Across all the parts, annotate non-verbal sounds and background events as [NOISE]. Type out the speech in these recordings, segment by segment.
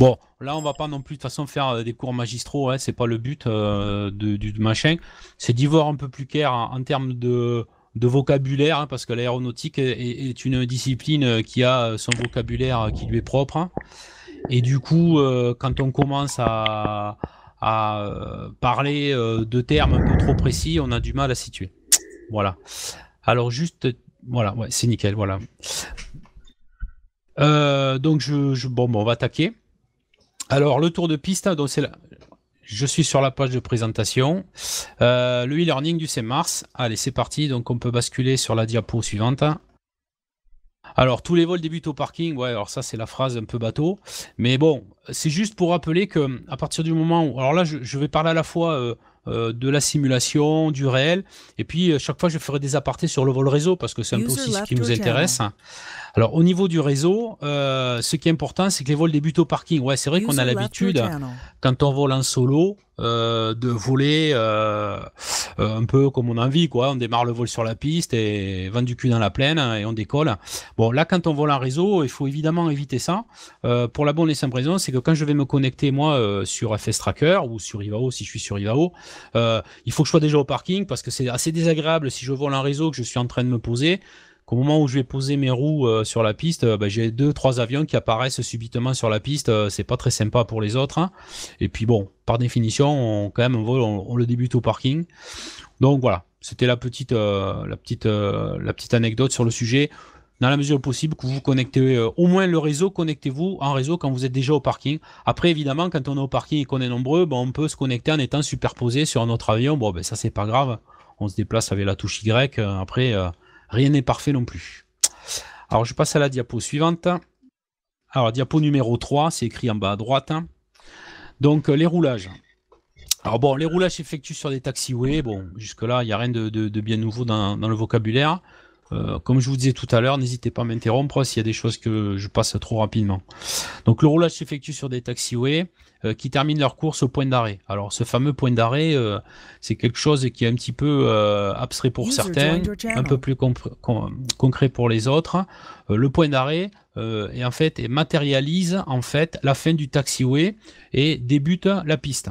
Bon, là, on va pas non plus de toute façon faire euh, des cours magistraux, Ce hein, c'est pas le but euh, du machin. C'est d'y voir un peu plus clair hein, en termes de, vocabulaire, hein, parce que l'aéronautique est, une discipline euh, qui a son vocabulaire qui lui est propre. Et du coup, quand on commence à, parler de termes un peu trop précis, on a du mal à situer. Voilà. Alors juste, voilà, c'est nickel, voilà. donc je, je bon, on va attaquer. Alors, le tour de piste, hein, donc Je suis sur la page de présentation. Euh, le e-learning du 5 mars. Allez, c'est parti. Donc, on peut basculer sur la diapo suivante. Alors, tous les vols débutent au parking. Ouais, alors ça, c'est la phrase un peu bateau. Mais bon, c'est juste pour rappeler que à partir du moment où. Alors là, je, vais parler à la fois euh, euh, de la simulation, du réel. Et puis, euh, chaque fois, je ferai des apartés sur le vol réseau parce que c'est un peu aussi ce qui nous intéresse. Hein. Alors, au niveau du réseau, euh, ce qui est important, c'est que les vols débutent au parking. Ouais, c'est vrai qu'on a l'habitude, quand on vole en solo, euh, de voler euh, euh, un peu comme on a envie, quoi. On démarre le vol sur la piste et vend du cul dans la plaine et on décolle. Bon, là, quand on vole en réseau, il faut évidemment éviter ça. pour la bonne et simple raison, c'est que quand je vais me connecter, moi, sur FS Tracker ou sur Ivao, si je suis sur Ivao, il faut que je sois déjà au parking parce que c'est assez désagréable si je vole en réseau que je suis en train de me poser. Au moment où je vais poser mes roues euh, sur la piste, euh, bah, j'ai deux, trois avions qui apparaissent subitement sur la piste. Ce euh, c'est pas très sympa pour les autres. Hein. Et puis bon, par définition, on, quand même, on, le débute au parking. Donc voilà, c'était la petite, la petite, la petite anecdote sur le sujet. Dans la mesure possible, que vous, connectez au moins le réseau, connectez-vous en réseau quand vous êtes déjà au parking. Après, évidemment, quand on est au parking et qu'on est nombreux, bah, on peut se connecter en étant superposé sur un autre avion. Bon, ben, ça, c'est pas grave. On se déplace avec la touche Y. après, Rien n'est parfait non plus. Alors je passe à la diapo suivante. Alors diapo numéro 3, c'est écrit en bas à droite. Donc euh, les roulages. Alors bon, les roulages s'effectuent sur des taxiways. Bon, jusque-là, il n'y a rien de, bien nouveau dans le vocabulaire. Euh, comme je vous disais tout à l'heure, n'hésitez pas à m'interrompre s'il y a des choses que je passe trop rapidement. Donc le roulage s'effectue sur des taxiways euh, qui terminent leur course au point d'arrêt. Alors ce fameux point d'arrêt, euh, c'est quelque chose qui est un petit peu abstrait pour certains, un peu plus concret pour les autres. le point d'arrêt est en fait et matérialise en fait la fin du taxiway et débute la piste.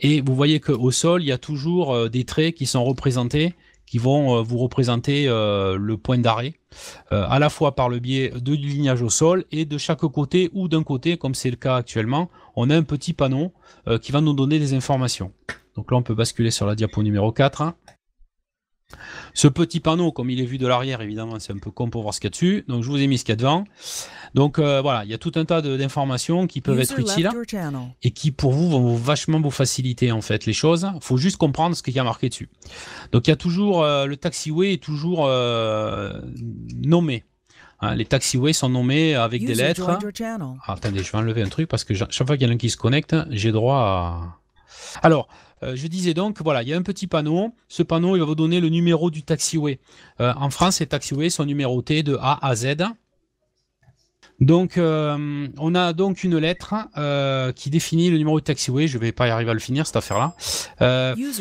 et vous voyez qu'au sol, il y a toujours des traits qui sont représentés qui vont euh, vous représenter euh, le point d'arrêt, euh, à la fois par le biais de du lignage au sol et de chaque côté ou d'un côté, comme c'est le cas actuellement, on a un petit panneau qui va nous donner des informations. Donc là, on peut basculer sur la diapo numéro 4. Ce petit panneau, comme il est vu de l'arrière, évidemment, c'est un peu con pour voir ce qu'il y a dessus. Donc, je vous ai mis ce qu'il y a devant. Donc, euh, voilà, il y a tout un tas d'informations qui peuvent être utiles et qui, pour vous, vont vachement vous faciliter, en fait, les choses. Il faut juste comprendre ce qu'il y a marqué dessus. Donc, il y a toujours, euh, le taxiway est toujours euh, nommé. Hein, les taxiways sont nommés avec des lettres. Ah, attendez, je vais enlever un truc parce que chaque fois qu'il y en a un qui se connecte, j'ai droit à... Alors, euh, je disais donc, voilà, il y a un petit panneau. Ce panneau, il va vous donner le numéro du taxiway. Euh, en France, les taxiways sont numérotés de A à Z. Donc, euh, on a donc une lettre qui définit le numéro du taxiway. Je ne vais pas y arriver à le finir cette affaire-là.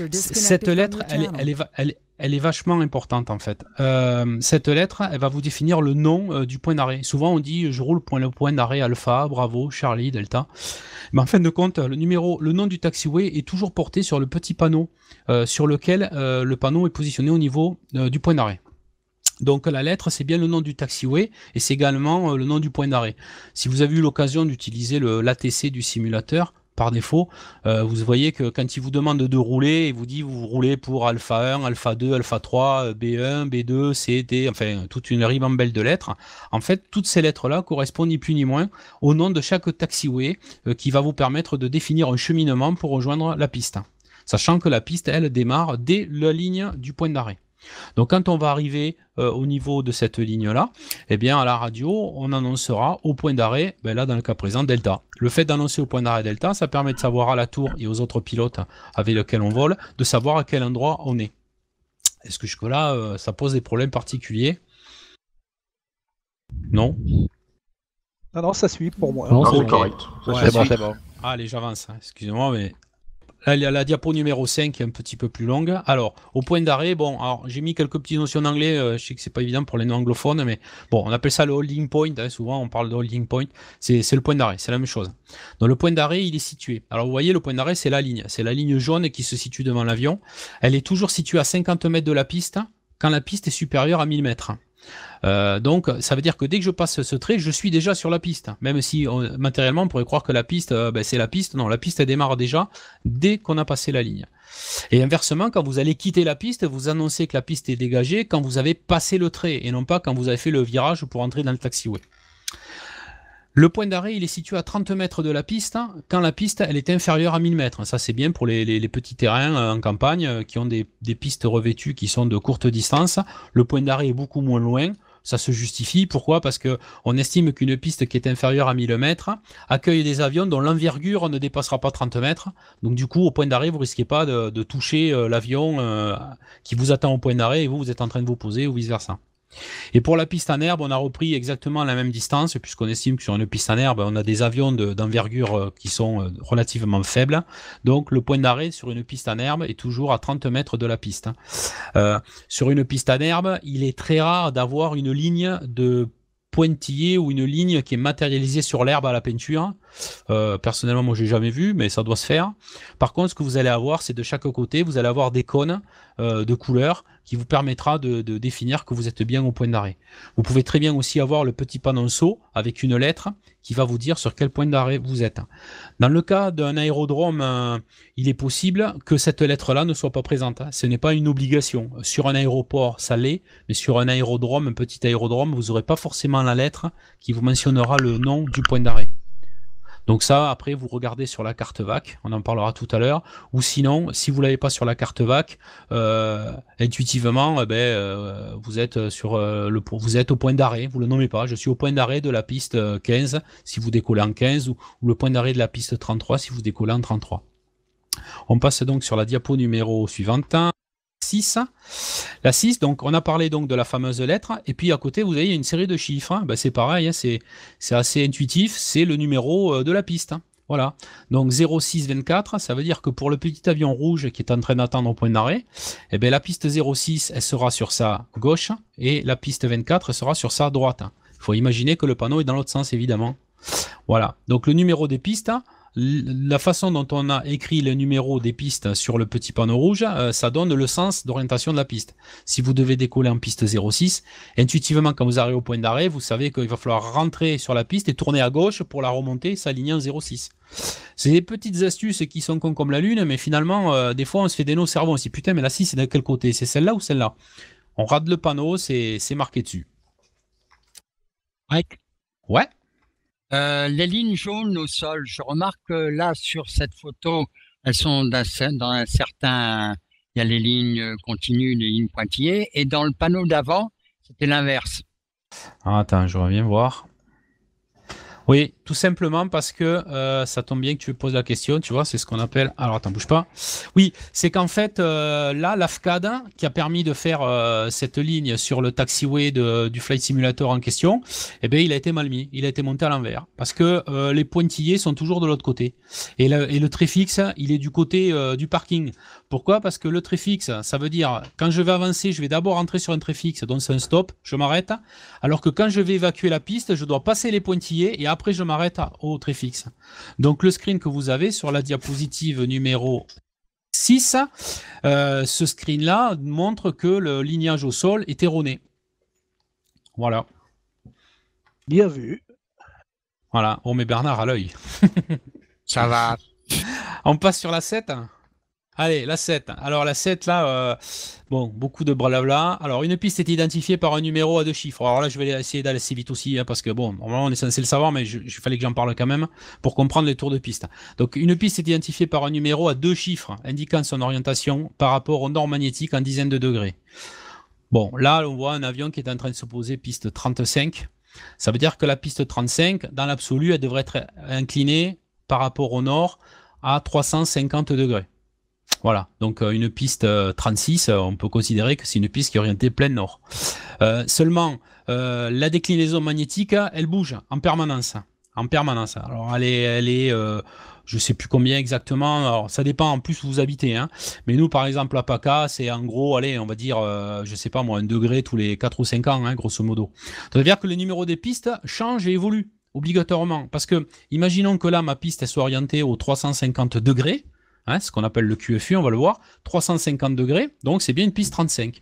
cette lettre, elle, elle, elle est vachement importante en fait. Euh, cette lettre, elle va vous définir le nom euh, du point d'arrêt. Souvent, on dit je roule point le point d'arrêt alpha, bravo, Charlie, delta. Mais en fin de compte, le numéro, le nom du taxiway est toujours porté sur le petit panneau euh, sur lequel le panneau est positionné au niveau du point d'arrêt. Donc la lettre, c'est bien le nom du taxiway et c'est également le nom du point d'arrêt. Si vous avez eu l'occasion d'utiliser l'ATC du simulateur, par défaut, euh, vous voyez que quand il vous demande de rouler, il vous dit vous roulez pour alpha 1, alpha 2, alpha 3, B1, B2, C, D, enfin toute une ribambelle de lettres. En fait, toutes ces lettres-là correspondent ni plus ni moins au nom de chaque taxiway euh, qui va vous permettre de définir un cheminement pour rejoindre la piste. Sachant que la piste, elle, démarre dès la ligne du point d'arrêt. Donc quand on va arriver euh, au niveau de cette ligne-là, eh bien à la radio, on annoncera au point d'arrêt, ben là dans le cas présent, delta. Le fait d'annoncer au point d'arrêt delta, ça permet de savoir à la tour et aux autres pilotes avec lesquels on vole, de savoir à quel endroit on est. Est-ce que jusque-là, euh, ça pose des problèmes particuliers Non ah Non, ça suit pour moi. Non, c'est ah, correct. Allez, j'avance. Excusez-moi, mais la diapo numéro 5 est un petit peu plus longue. Alors, au point d'arrêt, bon, alors j'ai mis quelques petites notions d'anglais, euh, je sais que c'est pas évident pour les non-anglophones, mais bon, on appelle ça le holding point, hein, souvent on parle de holding point, c'est le point d'arrêt, c'est la même chose. Donc le point d'arrêt, il est situé. Alors vous voyez, le point d'arrêt, c'est la ligne, c'est la ligne jaune qui se situe devant l'avion. Elle est toujours située à 50 mètres de la piste quand la piste est supérieure à 1000 mètres. Euh, donc, ça veut dire que dès que je passe ce trait, je suis déjà sur la piste. Même si matériellement, on pourrait croire que la piste, euh, ben, c'est la piste. Non, la piste démarre déjà dès qu'on a passé la ligne. Et inversement, quand vous allez quitter la piste, vous annoncez que la piste est dégagée quand vous avez passé le trait et non pas quand vous avez fait le virage pour entrer dans le taxiway. Le point d'arrêt, il est situé à 30 mètres de la piste, hein, quand la piste elle est inférieure à 1000 mètres. Ça, c'est bien pour les, les, petits terrains euh, en campagne euh, qui ont des, des pistes revêtues qui sont de courte distance. Le point d'arrêt est beaucoup moins loin ça se justifie. Pourquoi Parce que on estime qu'une piste qui est inférieure à 1000 mètres accueille des avions dont l'envergure ne dépassera pas 30 mètres. Donc du coup, au point d'arrêt, vous risquez pas de, de toucher euh, l'avion qui vous attend au point d'arrêt et vous, vous êtes en train de vous poser ou vice-versa. Et pour la piste en herbe, on a repris exactement la même distance, puisqu'on estime que sur une piste en herbe, on a des avions d'envergure euh, qui sont euh, relativement faibles. Donc le point d'arrêt sur une piste en herbe est toujours à 30 mètres de la piste. Hein. Euh, sur une piste en herbe, il est très rare d'avoir une ligne de pointillé ou une ligne qui est matérialisée sur l'herbe à la peinture. Euh, personnellement, moi, j'ai jamais vu, mais ça doit se faire. Par contre, ce que vous allez avoir, c'est de chaque côté, vous allez avoir des cônes euh, de couleur qui vous permettra de, définir que vous êtes bien au point d'arrêt. Vous pouvez très bien aussi avoir le petit panonceau avec une lettre qui va vous dire sur quel point d'arrêt vous êtes. Dans le cas d'un aérodrome, euh, il est possible que cette lettre-là ne soit pas présente. Ce n'est pas une obligation. Sur un aéroport, ça l'est, mais sur un aérodrome, un petit aérodrome, vous n'aurez pas forcément la lettre qui vous mentionnera le nom du point d'arrêt. Donc ça, après, vous regardez sur la carte VAC, on en parlera tout à l'heure, ou sinon, si vous l'avez pas sur la carte VAC, euh, intuitivement, eh ben, euh, vous êtes euh, sur le vous êtes au point d'arrêt, vous le nommez pas, je suis au point d'arrêt de la piste 15 si vous décollez en 15 ou, ou le point d'arrêt de la piste 33 si vous décollez en 33. On passe donc sur la diapo numéro suivante. La 6, donc on a parlé donc de la fameuse lettre, et puis à côté vous avez une série de chiffres. Hein. Ben, c'est pareil, hein, c'est assez intuitif, c'est le numéro euh, de la piste. Hein. Voilà, donc 0624, ça veut dire que pour le petit avion rouge qui est en train d'attendre au point d'arrêt, et eh bien la piste 06, elle sera sur sa gauche et la piste 24 sera sur sa droite. Il faut imaginer que le panneau est dans l'autre sens, évidemment. Voilà, donc le numéro des pistes, la façon dont on a écrit le numéro des pistes sur le petit panneau rouge, euh, ça donne le sens d'orientation de la piste. Si vous devez décoller en piste 06, intuitivement, quand vous arrivez au point d'arrêt, vous savez qu'il va falloir rentrer sur la piste et tourner à gauche pour la remonter s'aligner en 06. C'est des petites astuces qui sont comme la lune, mais finalement, euh, des fois, on se fait des nœuds au cerveau. On se dit, putain, mais la 6, c'est de quel côté C'est celle-là ou celle-là On rate le panneau, c'est marqué dessus. Mike Ouais euh, les lignes jaunes au sol, je remarque que là, sur cette photo, elles sont dans un certain. Il y a les lignes continues, les lignes pointillées. Et dans le panneau d'avant, c'était l'inverse. Ah, attends, je reviens voir. Oui, tout simplement parce que euh, ça tombe bien que tu poses la question, tu vois, c'est ce qu'on appelle. Alors attends, bouge pas. Oui, c'est qu'en fait, euh, là, l'AFCAD, hein, qui a permis de faire euh, cette ligne sur le taxiway du Flight Simulator en question, eh bien, il a été mal mis, il a été monté à l'envers. Parce que les pointillés sont toujours de l'autre côté. Et le, et le fixe, il est du côté du parking. Pourquoi Parce que le trait ça veut dire quand je vais avancer, je vais d'abord rentrer sur un trait donc c'est un stop, je m'arrête. Alors que quand je vais évacuer la piste, je dois passer les pointillés et après je m'arrête arrête au fixe Donc le screen que vous avez sur la diapositive numéro 6, euh, ce screen-là montre que le lignage au sol est erroné. Voilà. Bien vu. Voilà, on met Bernard à l'œil. Ça va. [LAUGHS] On passe sur la 7. Allez, la 7. Alors la 7, là, euh, bon, beaucoup de blabla. Alors une piste est identifiée par un numéro à deux chiffres. Alors là, je vais essayer d'aller assez vite aussi, hein, parce que bon, normalement on est censé le savoir, mais il fallait que j'en parle quand même pour comprendre les tours de piste. Donc une piste est identifiée par un numéro à deux chiffres, indiquant son orientation par rapport au nord magnétique en dizaines de degrés. Bon, là, on voit un avion qui est en train de se poser piste 35. Ça veut dire que la piste 35, dans l'absolu, elle devrait être inclinée par rapport au nord à 350 degrés. Voilà, donc euh, une piste 36, euh, euh, on peut considérer que c'est une piste qui est orientée plein nord. seulement, la déclinaison magnétique, elle bouge en permanence. En permanence. Alors, elle est, elle est je sais plus combien exactement. Alors, ça dépend en plus où vous habitez. Hein. Mais nous, par exemple, à PACA, c'est en gros, allez, on va dire, je je sais pas moi, un degré tous les 4 ou 5 ans, hein, grosso modo. Ça veut dire que le numéro des pistes change et évolue obligatoirement. Parce que, imaginons que là, ma piste, elle soit orientée aux 350 degrés. Hein, ce qu'on appelle le QFU, on va le voir, 350 degrés, donc c'est bien une piste 35.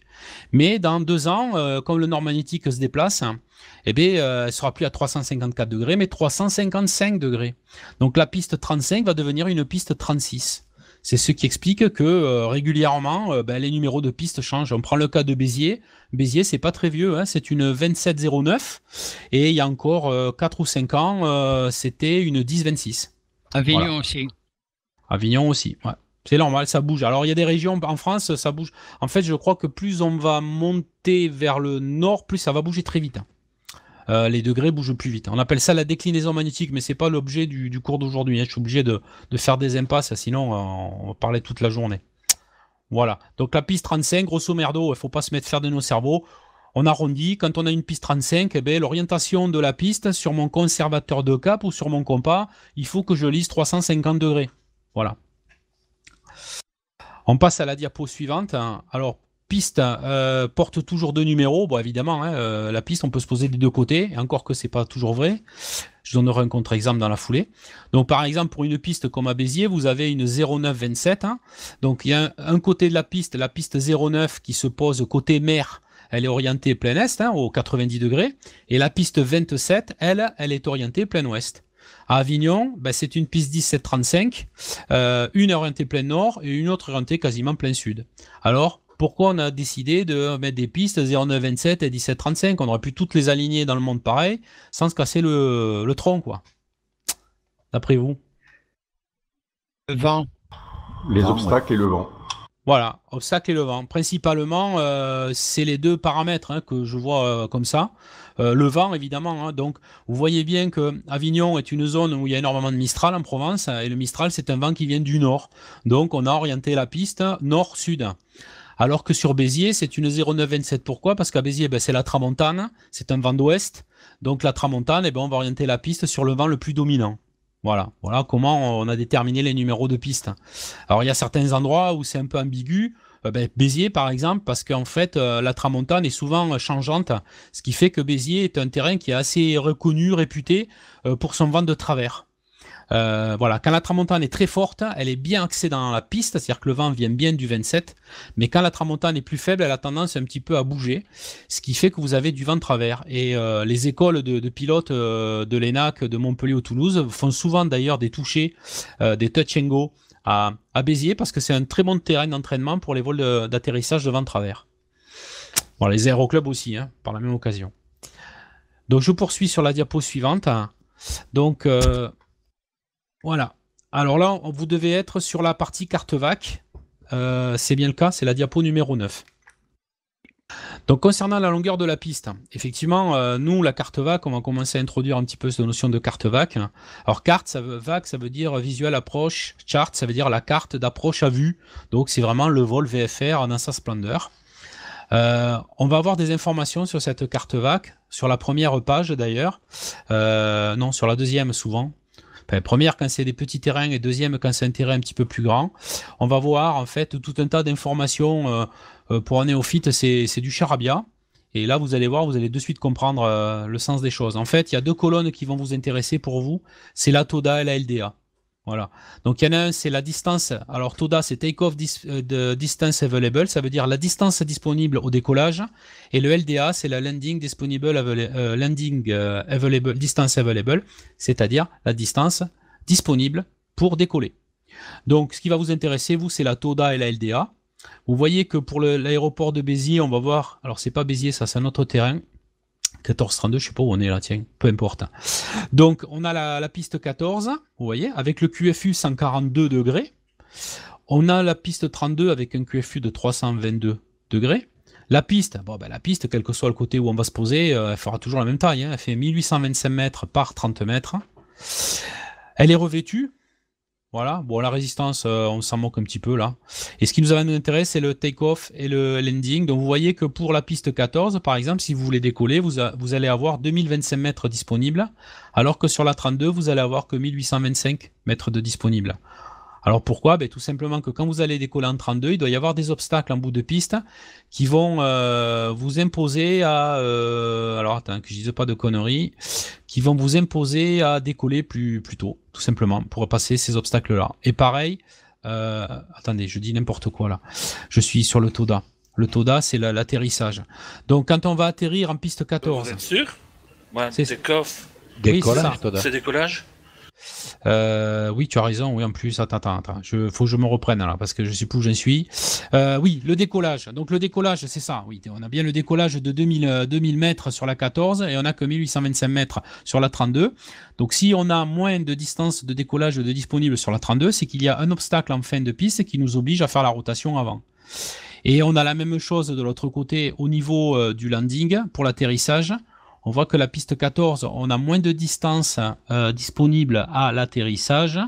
Mais dans deux ans, euh, comme le nord magnétique se déplace, hein, eh euh, elle eh sera plus à 354 degrés, mais 355 degrés. Donc la piste 35 va devenir une piste 36. C'est ce qui explique que euh, régulièrement, ben, les numéros de piste changent. On prend le cas de Béziers. Béziers, c'est pas très vieux, hein, c'est une 2709. Et il y a encore 4 ou 5 ans, c'était une 1026. Avignon aussi. Avignon aussi, C'est normal, ça bouge. Alors, il y a des régions en France, ça bouge. En fait, je crois que plus on va monter vers le nord, plus ça va bouger très vite. Hein. Euh, les degrés bougent plus vite. Hein. On appelle ça la déclinaison magnétique, mais c'est pas l'objet du, cours d'aujourd'hui. Hein. Je suis obligé de, faire des impasses, sinon euh, on va parler toute la journée. Voilà. Donc, la piste 35, grosso merdo, il faut pas se mettre faire de nos cerveaux. On arrondit. Quand on a une piste 35, eh ben, l'orientation de la piste sur mon conservateur de cap ou sur mon compas, il faut que je lise 350 degrés. Voilà. On passe à la diapo suivante. Hein. Alors, piste euh, porte toujours deux numéros. Bon, évidemment, hein, euh, la piste, on peut se poser des deux côtés, encore que c'est pas toujours vrai. Je donnerai un contre-exemple dans la foulée. Donc, par exemple, pour une piste comme à Béziers, vous avez une 0927. Hein. Donc, il y a un, côté de la piste, la piste 09, qui se pose côté mer. Elle est orientée plein est, hein, au 90 degrés. Et la piste 27, elle, elle est orientée plein ouest. À Avignon, ben, c'est une piste 1735, euh, une orientée plein nord et une autre orientée quasiment plein sud. Alors, pourquoi on a décidé de mettre des pistes 0927 et 1735 On aurait pu toutes les aligner dans le monde pareil sans se casser le, tronc, quoi. D'après vous Le vent. Les obstacles et le vent. Voilà, obstacle et le vent. Principalement, euh, c'est les deux paramètres hein, que je vois euh, comme ça. Euh, le vent, évidemment. Hein. donc, vous voyez bien que Avignon est une zone où il y a énormément de Mistral en Provence, hein, et le Mistral, c'est un vent qui vient du nord. Donc, on a orienté la piste nord-sud. Alors que sur Béziers, c'est une 0927. Pourquoi Parce qu'à Béziers, ben, c'est la tramontane, c'est un vent d'ouest. Donc, la tramontane, eh ben, on va orienter la piste sur le vent le plus dominant. Voilà, voilà comment on a déterminé les numéros de piste. Alors il y a certains endroits où c'est un peu ambigu. Euh, ben, Béziers par exemple, parce qu'en fait euh, la tramontane est souvent euh, changeante, ce qui fait que Béziers est un terrain qui est assez reconnu, réputé pour son vent de travers. Euh, voilà, quand la tramontane est très forte, elle est bien axée dans la piste, c'est-à-dire que le vent vient bien du 27, mais quand la tramontane est plus faible, elle a tendance un petit peu à bouger, ce qui fait que vous avez du vent de travers. Et euh, les écoles de, pilotes euh, de l'ENAC, de Montpellier ou Toulouse font souvent d'ailleurs des touchés, des touch and go à, Béziers, parce que c'est un très bon terrain d'entraînement pour les vols d'atterrissage de, vent de travers. les aéroclubs aussi, hein, par la même occasion. Donc je poursuis sur la diapo suivante. Donc voilà. Alors là, vous devez être sur la partie carte VAC. Euh, c'est bien le cas, c'est la diapo numéro 9. Donc concernant la longueur de la piste, effectivement, euh, nous, la carte VAC, on va commencer à introduire un petit peu cette notion de carte VAC. Alors carte, ça veut, VAC, ça veut dire visuel approche, chart, ça veut dire la carte d'approche à vue. Donc c'est vraiment le vol VFR dans sa splendeur. Euh, on va avoir des informations sur cette carte VAC, sur la première page d'ailleurs, non, sur la deuxième souvent, première quand c'est des petits terrains et deuxième quand c'est un terrain un petit peu plus grand. On va voir en fait tout un tas d'informations euh, euh, pour un néophyte, c'est du charabia. Et là, vous allez voir, vous allez de suite comprendre euh, le sens des choses. En fait, il y a deux colonnes qui vont vous intéresser pour vous. C'est la TODA et la LDA. Voilà. Donc il y en a un, c'est la distance. Alors TODA, c'est take-off euh, Distance Available. Ça veut dire la distance disponible au décollage. Et le LDA, c'est la Landing Disponible euh, Landing euh, Distance Available, c'est-à-dire la distance disponible pour décoller. Donc ce qui va vous intéresser, vous, c'est la TODA et la LDA. Vous voyez que pour l'aéroport de Béziers, on va voir. Alors c'est pas Béziers, ça, c'est un autre terrain. 14-32, je sais pas où on est là, tiens, peu importe. Donc on a la, piste 14, vous voyez, avec le QFU 142 degrés. On a la piste 32 avec un QFU de 322 degrés. La piste, bon ben, la piste, quel que soit le côté où on va se poser, euh, elle fera toujours la même taille. Hein. Elle fait 1825 mètres par 30 mètres. Elle est revêtue voilà, bon, la résistance, euh, on s'en moque un petit peu là. Et ce qui nous a intéresse, c'est le take-off et le landing. Donc vous voyez que pour la piste 14, par exemple, si vous voulez décoller, vous, vous allez avoir 2025 mètres disponibles, alors que sur la 32, vous allez avoir que 1825 mètres de disponibles. Alors pourquoi ben, Tout simplement que quand vous allez décoller en 32, il doit y avoir des obstacles en bout de piste qui vont euh, vous imposer à... Euh, alors attends, que je pas de conneries, qui vont vous imposer à décoller plus, plus tôt, tout simplement, pour passer ces obstacles-là. Et pareil, euh, attendez, je dis n'importe quoi là. Je suis sur le TODA. Le TODA, c'est l'atterrissage. Donc quand on va atterrir en piste 14... Vous sûr ouais, C'est décollage, C'est décollage euh, oui, tu as raison. Oui, en plus, attends, attends, attends. Je, faut que je me reprenne là, parce que je sais plus où j'en suis. Euh, oui, le décollage. Donc le décollage, c'est ça. Oui, on a bien le décollage de 2000, 2000 euh, mètres sur la 14 et on a que 1825 mètres sur la 32. Donc si on a moins de distance de décollage de disponible sur la 32, c'est qu'il y a un obstacle en fin de piste qui nous oblige à faire la rotation avant. Et on a la même chose de l'autre côté au niveau du landing pour l'atterrissage. On voit que la piste 14, on a moins de distance euh, disponible à l'atterrissage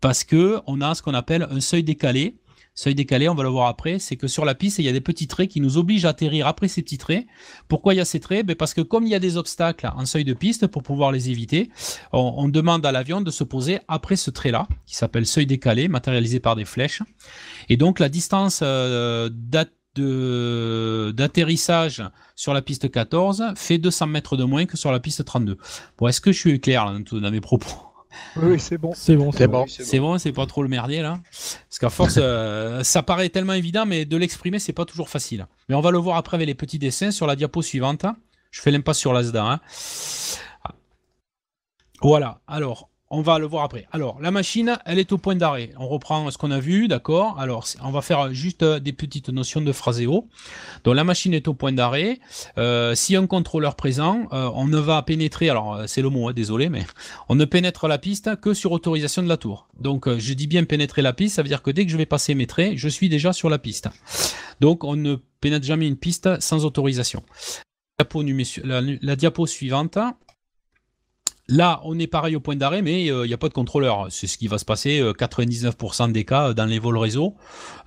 parce que on a ce qu'on appelle un seuil décalé. Seuil décalé, on va le voir après, c'est que sur la piste, il y a des petits traits qui nous obligent à atterrir après ces petits traits. Pourquoi il y a ces traits ben Parce que comme il y a des obstacles en seuil de piste, pour pouvoir les éviter, on, demande à l'avion de se poser après ce trait-là, qui s'appelle seuil décalé, matérialisé par des flèches. Et donc la distance euh, d'atterrissage d'atterrissage sur la piste 14 fait 200 mètres de moins que sur la piste 32. Bon, est-ce que je suis clair dans, mes propos oui, c'est bon. C'est bon, c'est bon. C'est bon, c'est pas trop le merdier là. Parce qu'à force, euh, ça paraît tellement évident, mais de l'exprimer, c'est pas toujours facile. Mais on va le voir après avec les petits dessins sur la diapo suivante. Je fais l'impasse sur l'ASDA. Hein. Voilà, alors on va le voir après. Alors, la machine, elle est au point d'arrêt. On reprend ce qu'on a vu, d'accord Alors, on va faire juste euh, des petites notions de phraséo. Donc, la machine est au point d'arrêt. Euh, si un contrôleur présent, euh, on ne va pénétrer, alors c'est le mot, hein, désolé, mais on ne pénètre la piste que sur autorisation de la tour. Donc, je dis bien pénétrer la piste, ça veut dire que dès que je vais passer mes traits, je suis déjà sur la piste. Donc, on ne pénètre jamais une piste sans autorisation. la diapo suivante, Là, on est pareil au point d'arrêt, mais il euh, n'y a pas de contrôleur. C'est ce qui va se passer 99% euh, des cas euh, dans les vols réseau.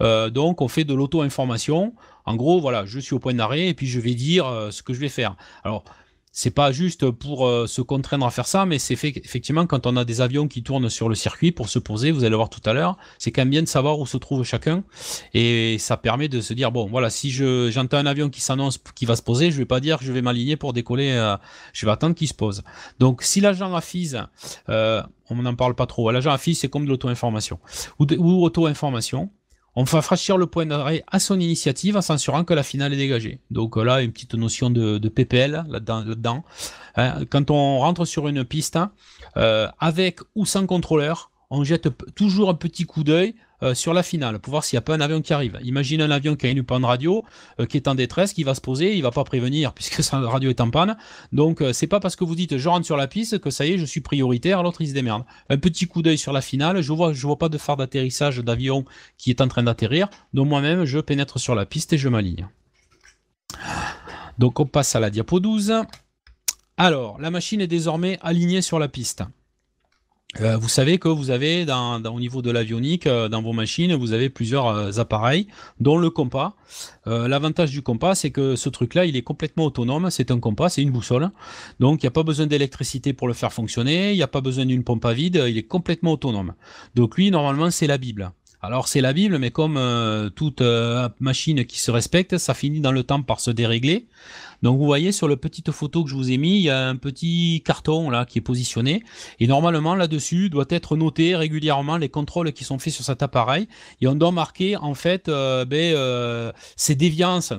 donc, on fait de l'auto-information. En gros, voilà, je suis au point d'arrêt et puis je vais dire ce que je vais faire. Alors, c'est pas juste pour euh, se contraindre à faire ça, mais c'est fait effectivement quand on a des avions qui tournent sur le circuit pour se poser, vous allez voir tout à l'heure, c'est quand même bien de savoir où se trouve chacun et ça permet de se dire bon voilà si j'entends un avion qui s'annonce qui va se poser, je vais pas dire que je vais m'aligner pour décoller, euh, je vais attendre qu'il se pose. Donc si l'agent affise, euh, on n'en parle pas trop, l'agent affise c'est comme de l'auto-information ou, ou auto-information. On va franchir le point d'arrêt à son initiative en s'assurant que la finale est dégagée. Donc là, une petite notion de, PPL là-dedans. Hein, quand on rentre sur une piste, hein, euh, avec ou sans contrôleur, on jette toujours un petit coup d'œil euh, sur la finale pour voir s'il n'y a pas un avion qui arrive. Imagine un avion qui a une panne radio, euh, qui est en détresse, qui va se poser, il va pas prévenir [LAUGHS] puisque sa radio est en panne. Donc euh, c'est pas parce que vous dites je rentre sur la piste que ça y est, je suis prioritaire, l'autre il se démerde. Un petit coup d'œil sur la finale, je vois je vois pas de phare d'atterrissage d'avion qui est en train d'atterrir, donc moi-même je pénètre sur la piste et je m'aligne. Donc on passe à la diapo 12. Alors, la machine est désormais alignée sur la piste. Euh, vous savez que vous avez dans, au niveau de l'avionique, euh, dans vos machines, vous avez plusieurs euh, appareils, dont le compas. L'avantage du compas, c'est que ce truc-là, il est complètement autonome. C'est un compas, c'est une boussole. Donc, il n'y a pas besoin d'électricité pour le faire fonctionner. Il n'y a pas besoin d'une pompe à vide. Il est complètement autonome. Donc, lui, normalement, c'est la Bible. Alors c'est la Bible, mais comme toute machine qui se respecte, ça finit dans le temps par se dérégler. Donc vous voyez sur la petite photo que je vous ai mis, il y a un petit carton là qui est positionné et normalement là-dessus doit être noté régulièrement les contrôles qui sont faits sur cet appareil et on doit marquer en fait euh, ben, euh, ces déviances.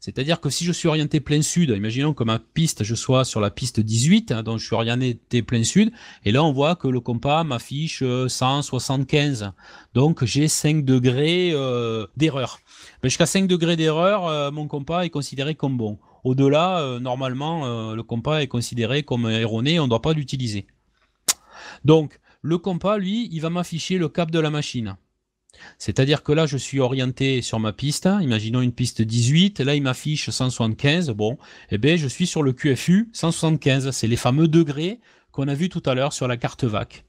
C'est-à-dire que si je suis orienté plein sud, imaginons que ma piste, je sois sur la piste 18, hein, donc je suis orienté plein sud et là on voit que le compas m'affiche 175. Euh, donc j'ai 5 degrés euh, d'erreur. Mais Jusqu'à 5 degrés d'erreur, euh, mon compas est considéré comme bon. Au-delà, euh, normalement, euh, le compas est considéré comme erroné, on ne doit pas l'utiliser. Donc, le compas, lui, il va m'afficher le cap de la machine. C'est-à-dire que là, je suis orienté sur ma piste. Imaginons une piste 18. Là, il m'affiche 175. Bon, eh bien, je suis sur le QFU 175. C'est les fameux degrés qu'on a vu tout à l'heure sur la carte VAC.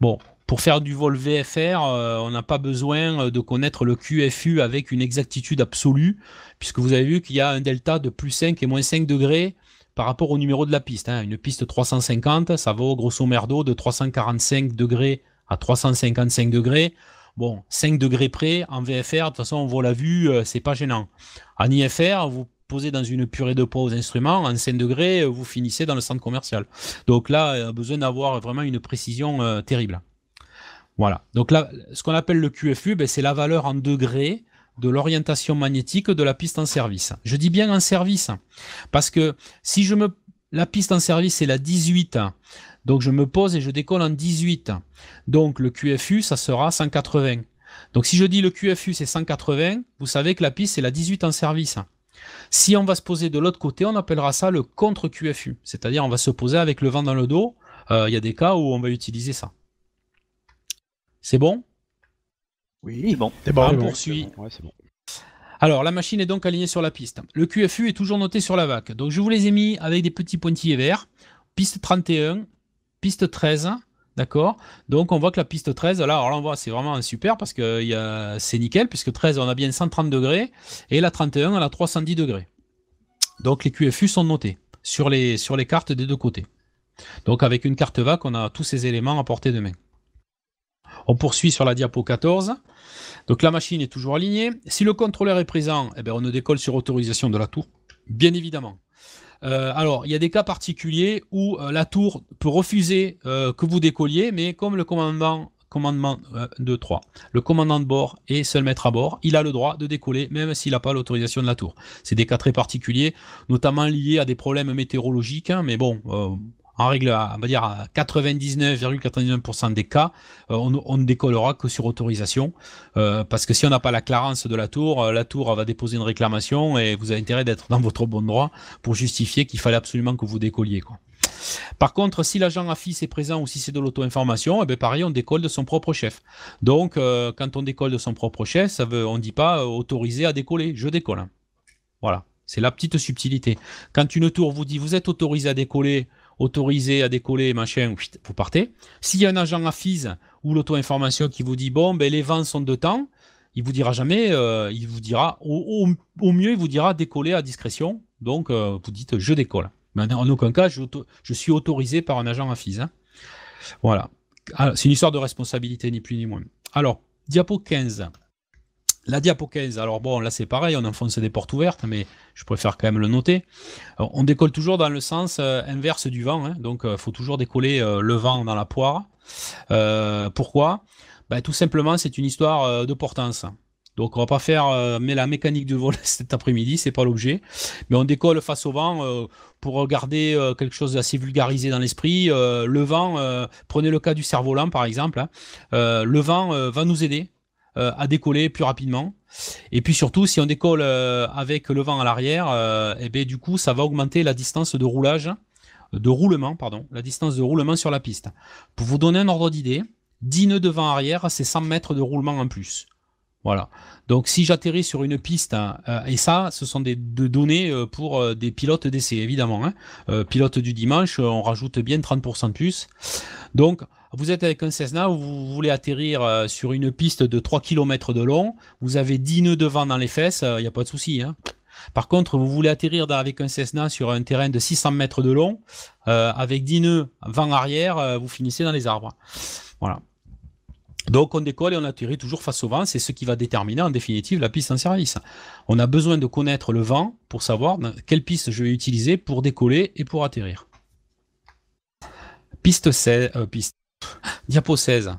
Bon, pour faire du vol VFR, euh, on n'a pas besoin euh, de connaître le QFU avec une exactitude absolue, puisque vous avez vu qu'il y a un delta de plus 5 et moins 5 degrés par rapport au numéro de la piste. Hein. Une piste 350, ça vaut grosso merdo de 345 degrés à 355 degrés. Bon, 5 degrés près, en VFR, de toute façon, on voit la vue, euh, c'est pas gênant. En IFR, vous posez dans une purée de poids aux instruments, en 5 degrés, vous finissez dans le centre commercial. Donc là, a besoin d'avoir vraiment une précision terrible. Voilà. Donc là, ce qu'on appelle le QFU, ben, c'est la valeur en degrés de l'orientation magnétique de la piste en service. Je dis bien en service, parce que si je me... La piste en service, c'est la 18. Donc je me pose et je décolle en 18. Donc le QFU, ça sera 180. Donc si je dis le QFU, c'est 180, vous savez que la piste, c'est la 18 en service. Si on va se poser de l'autre côté, on appellera ça le contre-QFU. C'est-à-dire on va se poser avec le vent dans le dos. Euh, il y a des cas où on va utiliser ça. C'est bon Oui, bon. C'est bon. Ah, on poursuit. Alors, la machine est donc alignée sur la piste. Le QFU est toujours noté sur la vague. Donc, je vous les ai mis avec des petits pointillés verts. Piste 31, piste 13, D'accord Donc on voit que la piste 13, là, alors on voit, c'est vraiment super parce que c'est nickel, puisque 13 on a bien 130 degrés et la 31 on a 310 degrés. Donc les QFU sont notés sur les, sur les cartes des deux côtés. Donc avec une carte VAC, on a tous ces éléments à portée de main. On poursuit sur la diapo 14. Donc la machine est toujours alignée. Si le contrôleur est présent, eh bien, on ne décolle sur autorisation de la tour, bien évidemment. Euh, alors, il y a des cas particuliers où euh, la tour peut refuser euh, que vous décolliez, mais comme le 3, le commandant de bord est seul maître à bord, il a le droit de décoller même s'il n'a pas l'autorisation de la tour. C'est des cas très particuliers, notamment liés à des problèmes météorologiques, hein, mais bon, en règle, on va dire, à 99,99% des cas, euh, on, ne décollera que sur autorisation. Euh, parce que si on n'a pas la clarence de la tour, euh, la tour va déposer une réclamation et vous avez intérêt d'être dans votre bon droit pour justifier qu'il fallait absolument que vous décolliez. Par contre, si l'agent AFIS est présent ou si c'est de l'auto-information, eh ben, pareil, on décolle de son propre chef. Donc, quand on décolle de son propre chef, ça veut, on ne dit pas autorisé à décoller, je décolle. Hein. Voilà, c'est la petite subtilité. Quand une tour vous dit vous êtes autorisé à décoller, autorisé à décoller, machin, vous partez. S'il y a un agent à ou l'auto-information qui vous dit, bon, ben, les vents sont de temps, il vous dira jamais, euh, il vous dira, au, mieux, il vous dira décoller à discrétion. Donc, euh, vous dites, je décolle. Mais en aucun cas, je, suis autorisé par un agent à hein. Voilà. Ah, c'est une histoire de responsabilité, ni plus ni moins. Alors, diapo 15. La diapo 15, alors bon, là c'est pareil, on enfonce des portes ouvertes, mais je préfère quand même le noter. Euh, on décolle toujours dans le sens euh, inverse du vent, hein. donc il euh, faut toujours décoller le vent dans la poire. pourquoi bah, Tout simplement, c'est une histoire de portance. Donc on va pas faire mais la mécanique du vol [LAUGHS] cet après-midi, c'est pas l'objet. Mais on décolle face au vent pour garder quelque chose d'assez vulgarisé dans l'esprit. le vent, prenez le cas du cerf-volant par exemple, hein. le vent va nous aider euh, à décoller plus rapidement. Et puis surtout, si on décolle euh, avec le vent à l'arrière, et euh, eh bien, du coup, ça va augmenter la distance de roulage, de roulement, pardon, la distance de roulement sur la piste. Pour vous donner un ordre d'idée, 10 nœuds de vent arrière, c'est 100 mètres de roulement en plus. Voilà. Donc si j'atterris sur une piste, hein, euh, et ça, ce sont des, données euh, pour euh, des pilotes d'essai, évidemment. Hein. pilote du dimanche, on rajoute bien 30% de plus. Donc, vous êtes avec un Cessna, vous voulez atterrir sur une piste de 3 km de long, vous avez 10 nœuds devant dans les fesses, il n'y a pas de souci. Hein. Par contre, vous voulez atterrir avec un Cessna sur un terrain de 600 mètres de long, avec 10 nœuds vent arrière, vous finissez dans les arbres. Voilà. Donc on décolle et on atterrit toujours face au vent, c'est ce qui va déterminer en définitive la piste en service. On a besoin de connaître le vent pour savoir quelle piste je vais utiliser pour décoller et pour atterrir. Piste 16, euh, [LAUGHS] Diapo 16.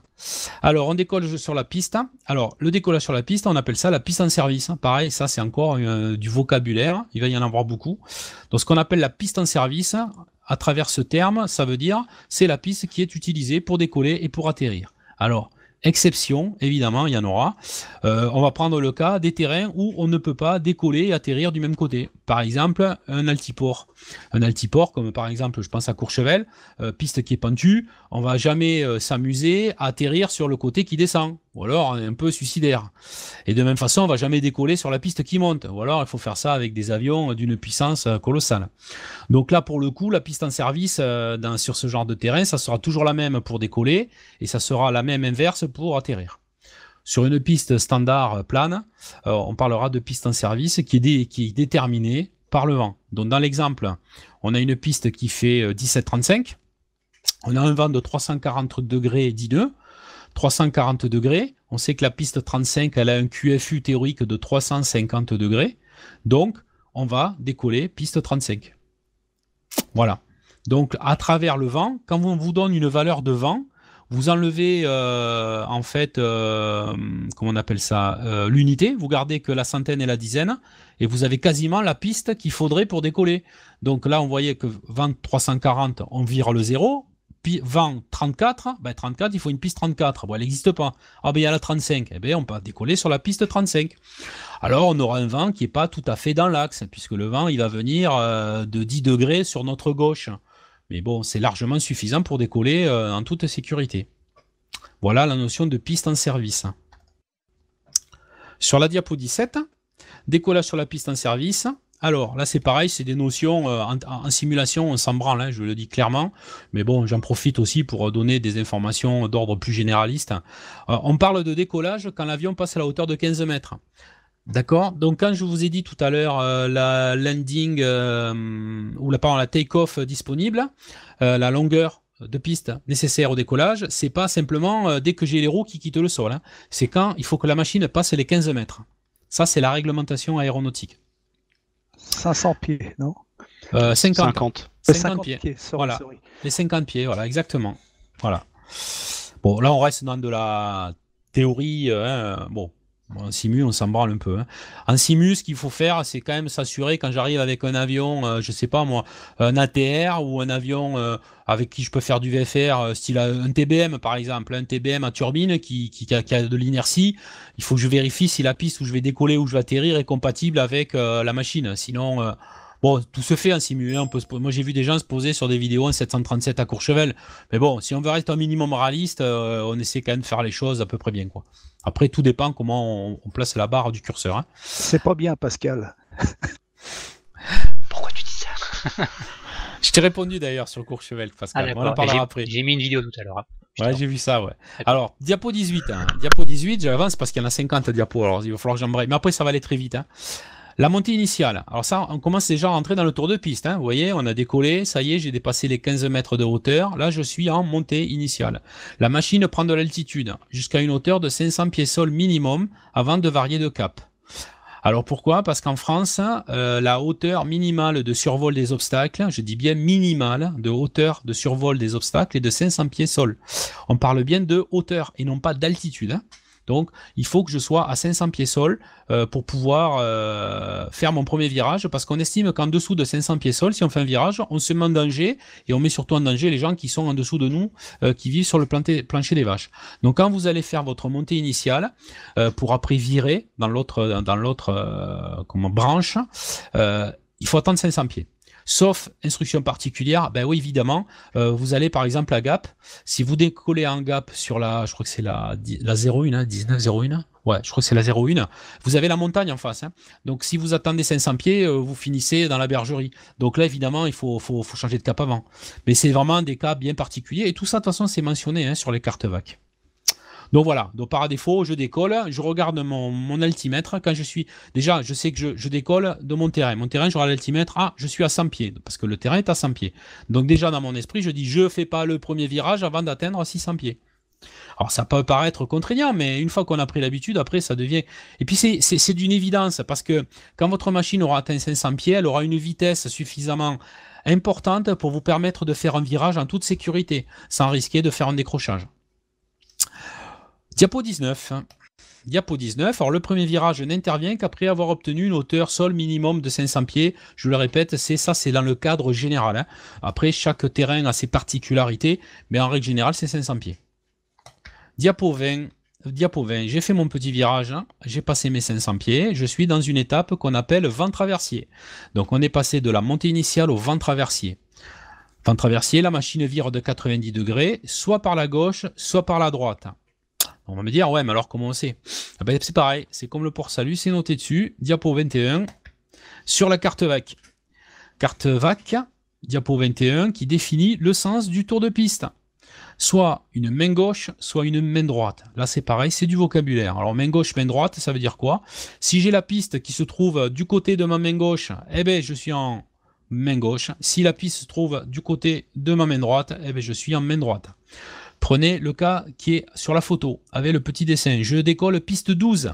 Alors, on décolle sur la piste. Alors, le décollage sur la piste, on appelle ça la piste en service. Pareil, ça, c'est encore euh, du vocabulaire. Il va y en avoir beaucoup. Donc, ce qu'on appelle la piste en service, à travers ce terme, ça veut dire c'est la piste qui est utilisée pour décoller et pour atterrir. Alors, Exception, évidemment, il y en aura. Euh, on va prendre le cas des terrains où on ne peut pas décoller et atterrir du même côté. Par exemple, un altiport. Un altiport, comme par exemple, je pense à Courchevel, euh, piste qui est pentue, on va jamais euh, s'amuser à atterrir sur le côté qui descend ou alors on est un peu suicidaire. Et de même façon, on va jamais décoller sur la piste qui monte, ou alors il faut faire ça avec des avions d'une puissance euh, colossale. Donc là, pour le coup, la piste en service euh, sur ce genre de terrain, ça sera toujours la même pour décoller, et ça sera la même inverse pour atterrir. Sur une piste standard euh, plane, on parlera de piste en service qui est, qui est déterminée par le vent. Donc dans l'exemple, on a une piste qui fait 17,35, on a un vent de 340 degrés et 340 degrés. On sait que la piste 35, elle a un QFU théorique de 350 degrés. Donc, on va décoller piste 35. Voilà. Donc, à travers le vent, quand on vous donne une valeur de vent, vous enlevez euh, en fait, euh, comment on appelle ça, euh, l'unité, vous gardez que la centaine et la dizaine, et vous avez quasiment la piste qu'il faudrait pour décoller. Donc là, on voyait que 2340, 340, on vire le zéro, vent 34, 34, ben, il faut une piste 34. Bon, elle n'existe pas. Ah ben il y a la 35. Eh bien, on peut décoller sur la piste 35. Alors, on aura un vent qui n'est pas tout à fait dans l'axe, puisque le vent, il va venir euh, de 10 degrés sur notre gauche. Mais bon, c'est largement suffisant pour décoller euh, en toute sécurité. Voilà la notion de piste en service. Sur la diapo 17, décollage sur la piste en service. Alors là, c'est pareil, c'est des notions euh, en, simulation, on s'en branle, hein, je le dis clairement. Mais bon, j'en profite aussi pour euh, donner des informations d'ordre plus généraliste. Euh, on parle de décollage quand l'avion passe à la hauteur de 15 mètres. D'accord Donc quand je vous ai dit tout à l'heure la landing ou la, la take-off disponible, la longueur de piste nécessaire au décollage, c'est pas simplement dès que j'ai les roues qui quittent le sol. Hein. C'est quand il faut que la machine passe les 15 mètres. Ça, c'est la réglementation aéronautique. 500 pieds, non 50. 50. 50, pieds. voilà. Les 50 pieds, voilà, exactement. Voilà. Bon, là, on reste dans de la théorie. Euh, hein, bon, en simu, on s'en branle un peu. Hein. En simu, ce qu'il faut faire, c'est quand même s'assurer quand j'arrive avec un avion, je euh, je sais pas moi, un ATR ou un avion euh, avec qui je peux faire du VFR, euh, style un TBM par exemple, un TBM à turbine qui, qui, a, de l'inertie. Il faut que je vérifie si la piste où je vais décoller, ou je vais atterrir est compatible avec la machine. Sinon, Bon, tout se fait en simulé. On Moi, j'ai vu des gens se poser sur des vidéos en 737 à Courchevel. Mais bon, si on veut rester un minimum réaliste, euh, on essaie quand même de faire les choses à peu près bien. Quoi. Après, tout dépend comment on, place la barre du curseur. Hein. C'est pas bien, Pascal. [LAUGHS] Pourquoi tu dis ça [LAUGHS] Je t'ai répondu d'ailleurs sur Courchevel, Pascal. Ah, on en après. J'ai mis une vidéo tout à l'heure. Hein. Ouais, j'ai vu ça, ouais. Alors, diapo 18, hein. diapo 18, j'avance parce qu'il y en a 50 diapos, alors il va falloir que j'embraye. Mais après, ça va aller très vite. La montée initiale. Alors ça, on commence déjà à rentrer dans le tour de piste. Hein. Vous voyez, on a décollé, ça y est, j'ai dépassé les 15 mètres de hauteur. Là, je suis en montée initiale. La machine prend de l'altitude jusqu'à une hauteur de 500 pieds sol minimum avant de varier de cap. Alors pourquoi Parce qu'en France, euh, la hauteur minimale de survol des obstacles, je dis bien minimale de hauteur de survol des obstacles est de 500 pieds sol. On parle bien de hauteur et non pas d'altitude. Hein. Donc, il faut que je sois à 500 pieds sol euh, pour pouvoir euh, faire mon premier virage, parce qu'on estime qu'en dessous de 500 pieds sol, si on fait un virage, on se met en danger et on met surtout en danger les gens qui sont en dessous de nous, euh, qui vivent sur le plancher des vaches. Donc, quand vous allez faire votre montée initiale pour après virer dans l'autre dans l'autre branche, il faut attendre 500 pieds. Sauf instruction particulière, ben oui, évidemment, euh, vous allez par exemple à Gap. Si vous décollez en Gap sur la, je crois que c'est la, la 01, hein, 1901, ouais, je crois que c'est la 01, vous avez la montagne en face. Hein. Donc si vous attendez 500 pieds, euh, vous finissez dans la bergerie. Donc là, évidemment, il faut, faut, faut changer de cap avant. Mais c'est vraiment des cas bien particuliers. Et tout ça, de toute façon, c'est mentionné hein, sur les cartes VAC. Donc voilà, donc par défaut, je décolle, je regarde mon, altimètre. Quand je suis déjà, je sais que je, décolle de mon terrain. Mon terrain, j'aurai l'altimètre. Ah, je suis à 100 pieds parce que le terrain est à 100 pieds. Donc déjà dans mon esprit, je dis je fais pas le premier virage avant d'atteindre 600 pieds. Alors ça peut paraître contraignant, mais une fois qu'on a pris l'habitude, après ça devient... Et puis c'est d'une évidence, parce que quand votre machine aura atteint 500 pieds, elle aura une vitesse suffisamment importante pour vous permettre de faire un virage en toute sécurité, sans risquer de faire un décrochage. Diapo 19. Diapo 19. Alors, le premier virage n'intervient qu'après avoir obtenu une hauteur sol minimum de 500 pieds. Je le répète, c'est ça, c'est dans le cadre général. Hein. Après, chaque terrain a ses particularités, mais en règle générale, c'est 500 pieds. Diapo 20. Diapo 20. J'ai fait mon petit virage, hein. j'ai passé mes 500 pieds. Je suis dans une étape qu'on appelle vent traversier. Donc, on est passé de la montée initiale au vent traversier. Vent traversier, la machine vire de 90 degrés, soit par la gauche, soit par la droite. On va me dire, ouais, mais alors comment on sait ah ben, C'est pareil, c'est comme le port salut, c'est noté dessus, diapo 21, sur la carte VAC. Carte VAC, diapo 21, qui définit le sens du tour de piste. Soit une main gauche, soit une main droite. Là, c'est pareil, c'est du vocabulaire. Alors, main gauche, main droite, ça veut dire quoi Si j'ai la piste qui se trouve du côté de ma main gauche, eh ben, je suis en main gauche. Si la piste se trouve du côté de ma main droite, eh ben, je suis en main droite. Prenez le cas qui est sur la photo, avec le petit dessin. Je décolle piste 12.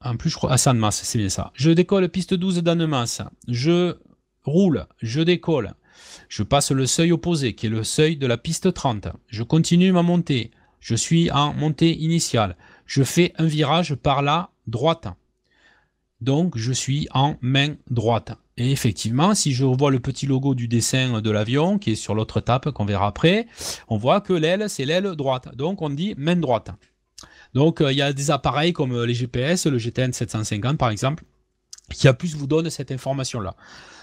En plus, je crois à ah, Sanmas, c'est bien ça. Je décolle piste 12 d'annemas Je roule, je décolle. Je passe le seuil opposé, qui est le seuil de la piste 30. Je continue ma montée. Je suis en montée initiale. Je fais un virage par la droite. Donc, je suis en main droite. Et effectivement, si je revois le petit logo du dessin de l'avion qui est sur l'autre tape qu'on verra après, on voit que l'aile, c'est l'aile droite. Donc on dit main droite. Donc euh, il y a des appareils comme les GPS, le GTN 750 par exemple, qui à plus vous donne cette information-là.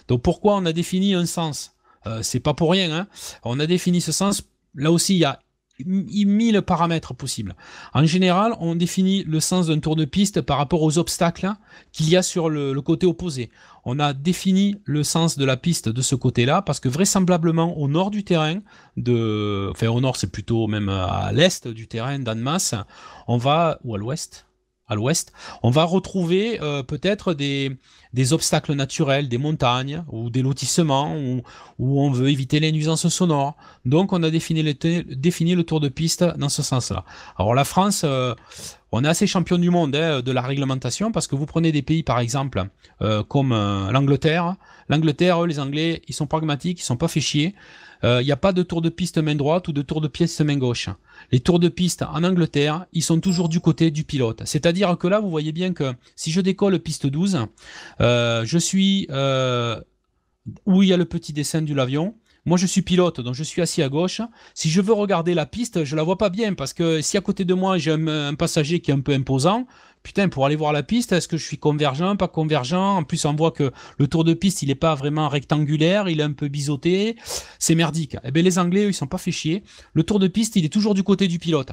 Donc pourquoi on a défini un sens Ce euh, C'est pas pour rien. Hein on a défini ce sens. Là aussi, il y a mille paramètres possibles. En général, on définit le sens d'un tour de piste par rapport aux obstacles qu'il y a sur le, côté opposé. On a défini le sens de la piste de ce côté-là parce que vraisemblablement au nord du terrain, de, enfin au nord c'est plutôt même à l'est du terrain d'Annemasse, on va, ou à l'ouest, à l'ouest, on va retrouver euh, peut-être des, obstacles naturels, des montagnes ou des lotissements où, on veut éviter les nuisances sonores. Donc on a défini le, tour de piste dans ce sens-là. Alors la France, euh, on est assez champion du monde hein, de la réglementation parce que vous prenez des pays par exemple euh, comme l'Angleterre, L'Angleterre, les Anglais, ils sont pragmatiques, ils sont pas fait chier. Il euh, n'y a pas de tour de piste main droite ou de tour de pièce main gauche. Les tours de piste en Angleterre, ils sont toujours du côté du pilote. C'est-à-dire que là, vous voyez bien que si je décolle piste 12, euh, je suis euh, où il y a le petit dessin du l'avion. Moi, je suis pilote, donc je suis assis à gauche. Si je veux regarder la piste, je la vois pas bien parce que si à côté de moi j'ai un passager qui est un peu imposant, putain, pour aller voir la piste, est-ce que je suis convergent, pas convergent En plus, on voit que le tour de piste, il n'est pas vraiment rectangulaire, il est un peu biseauté. C'est merdique. Eh bien, les Anglais, eux, ils sont pas fait chier. Le tour de piste, il est toujours du côté du pilote.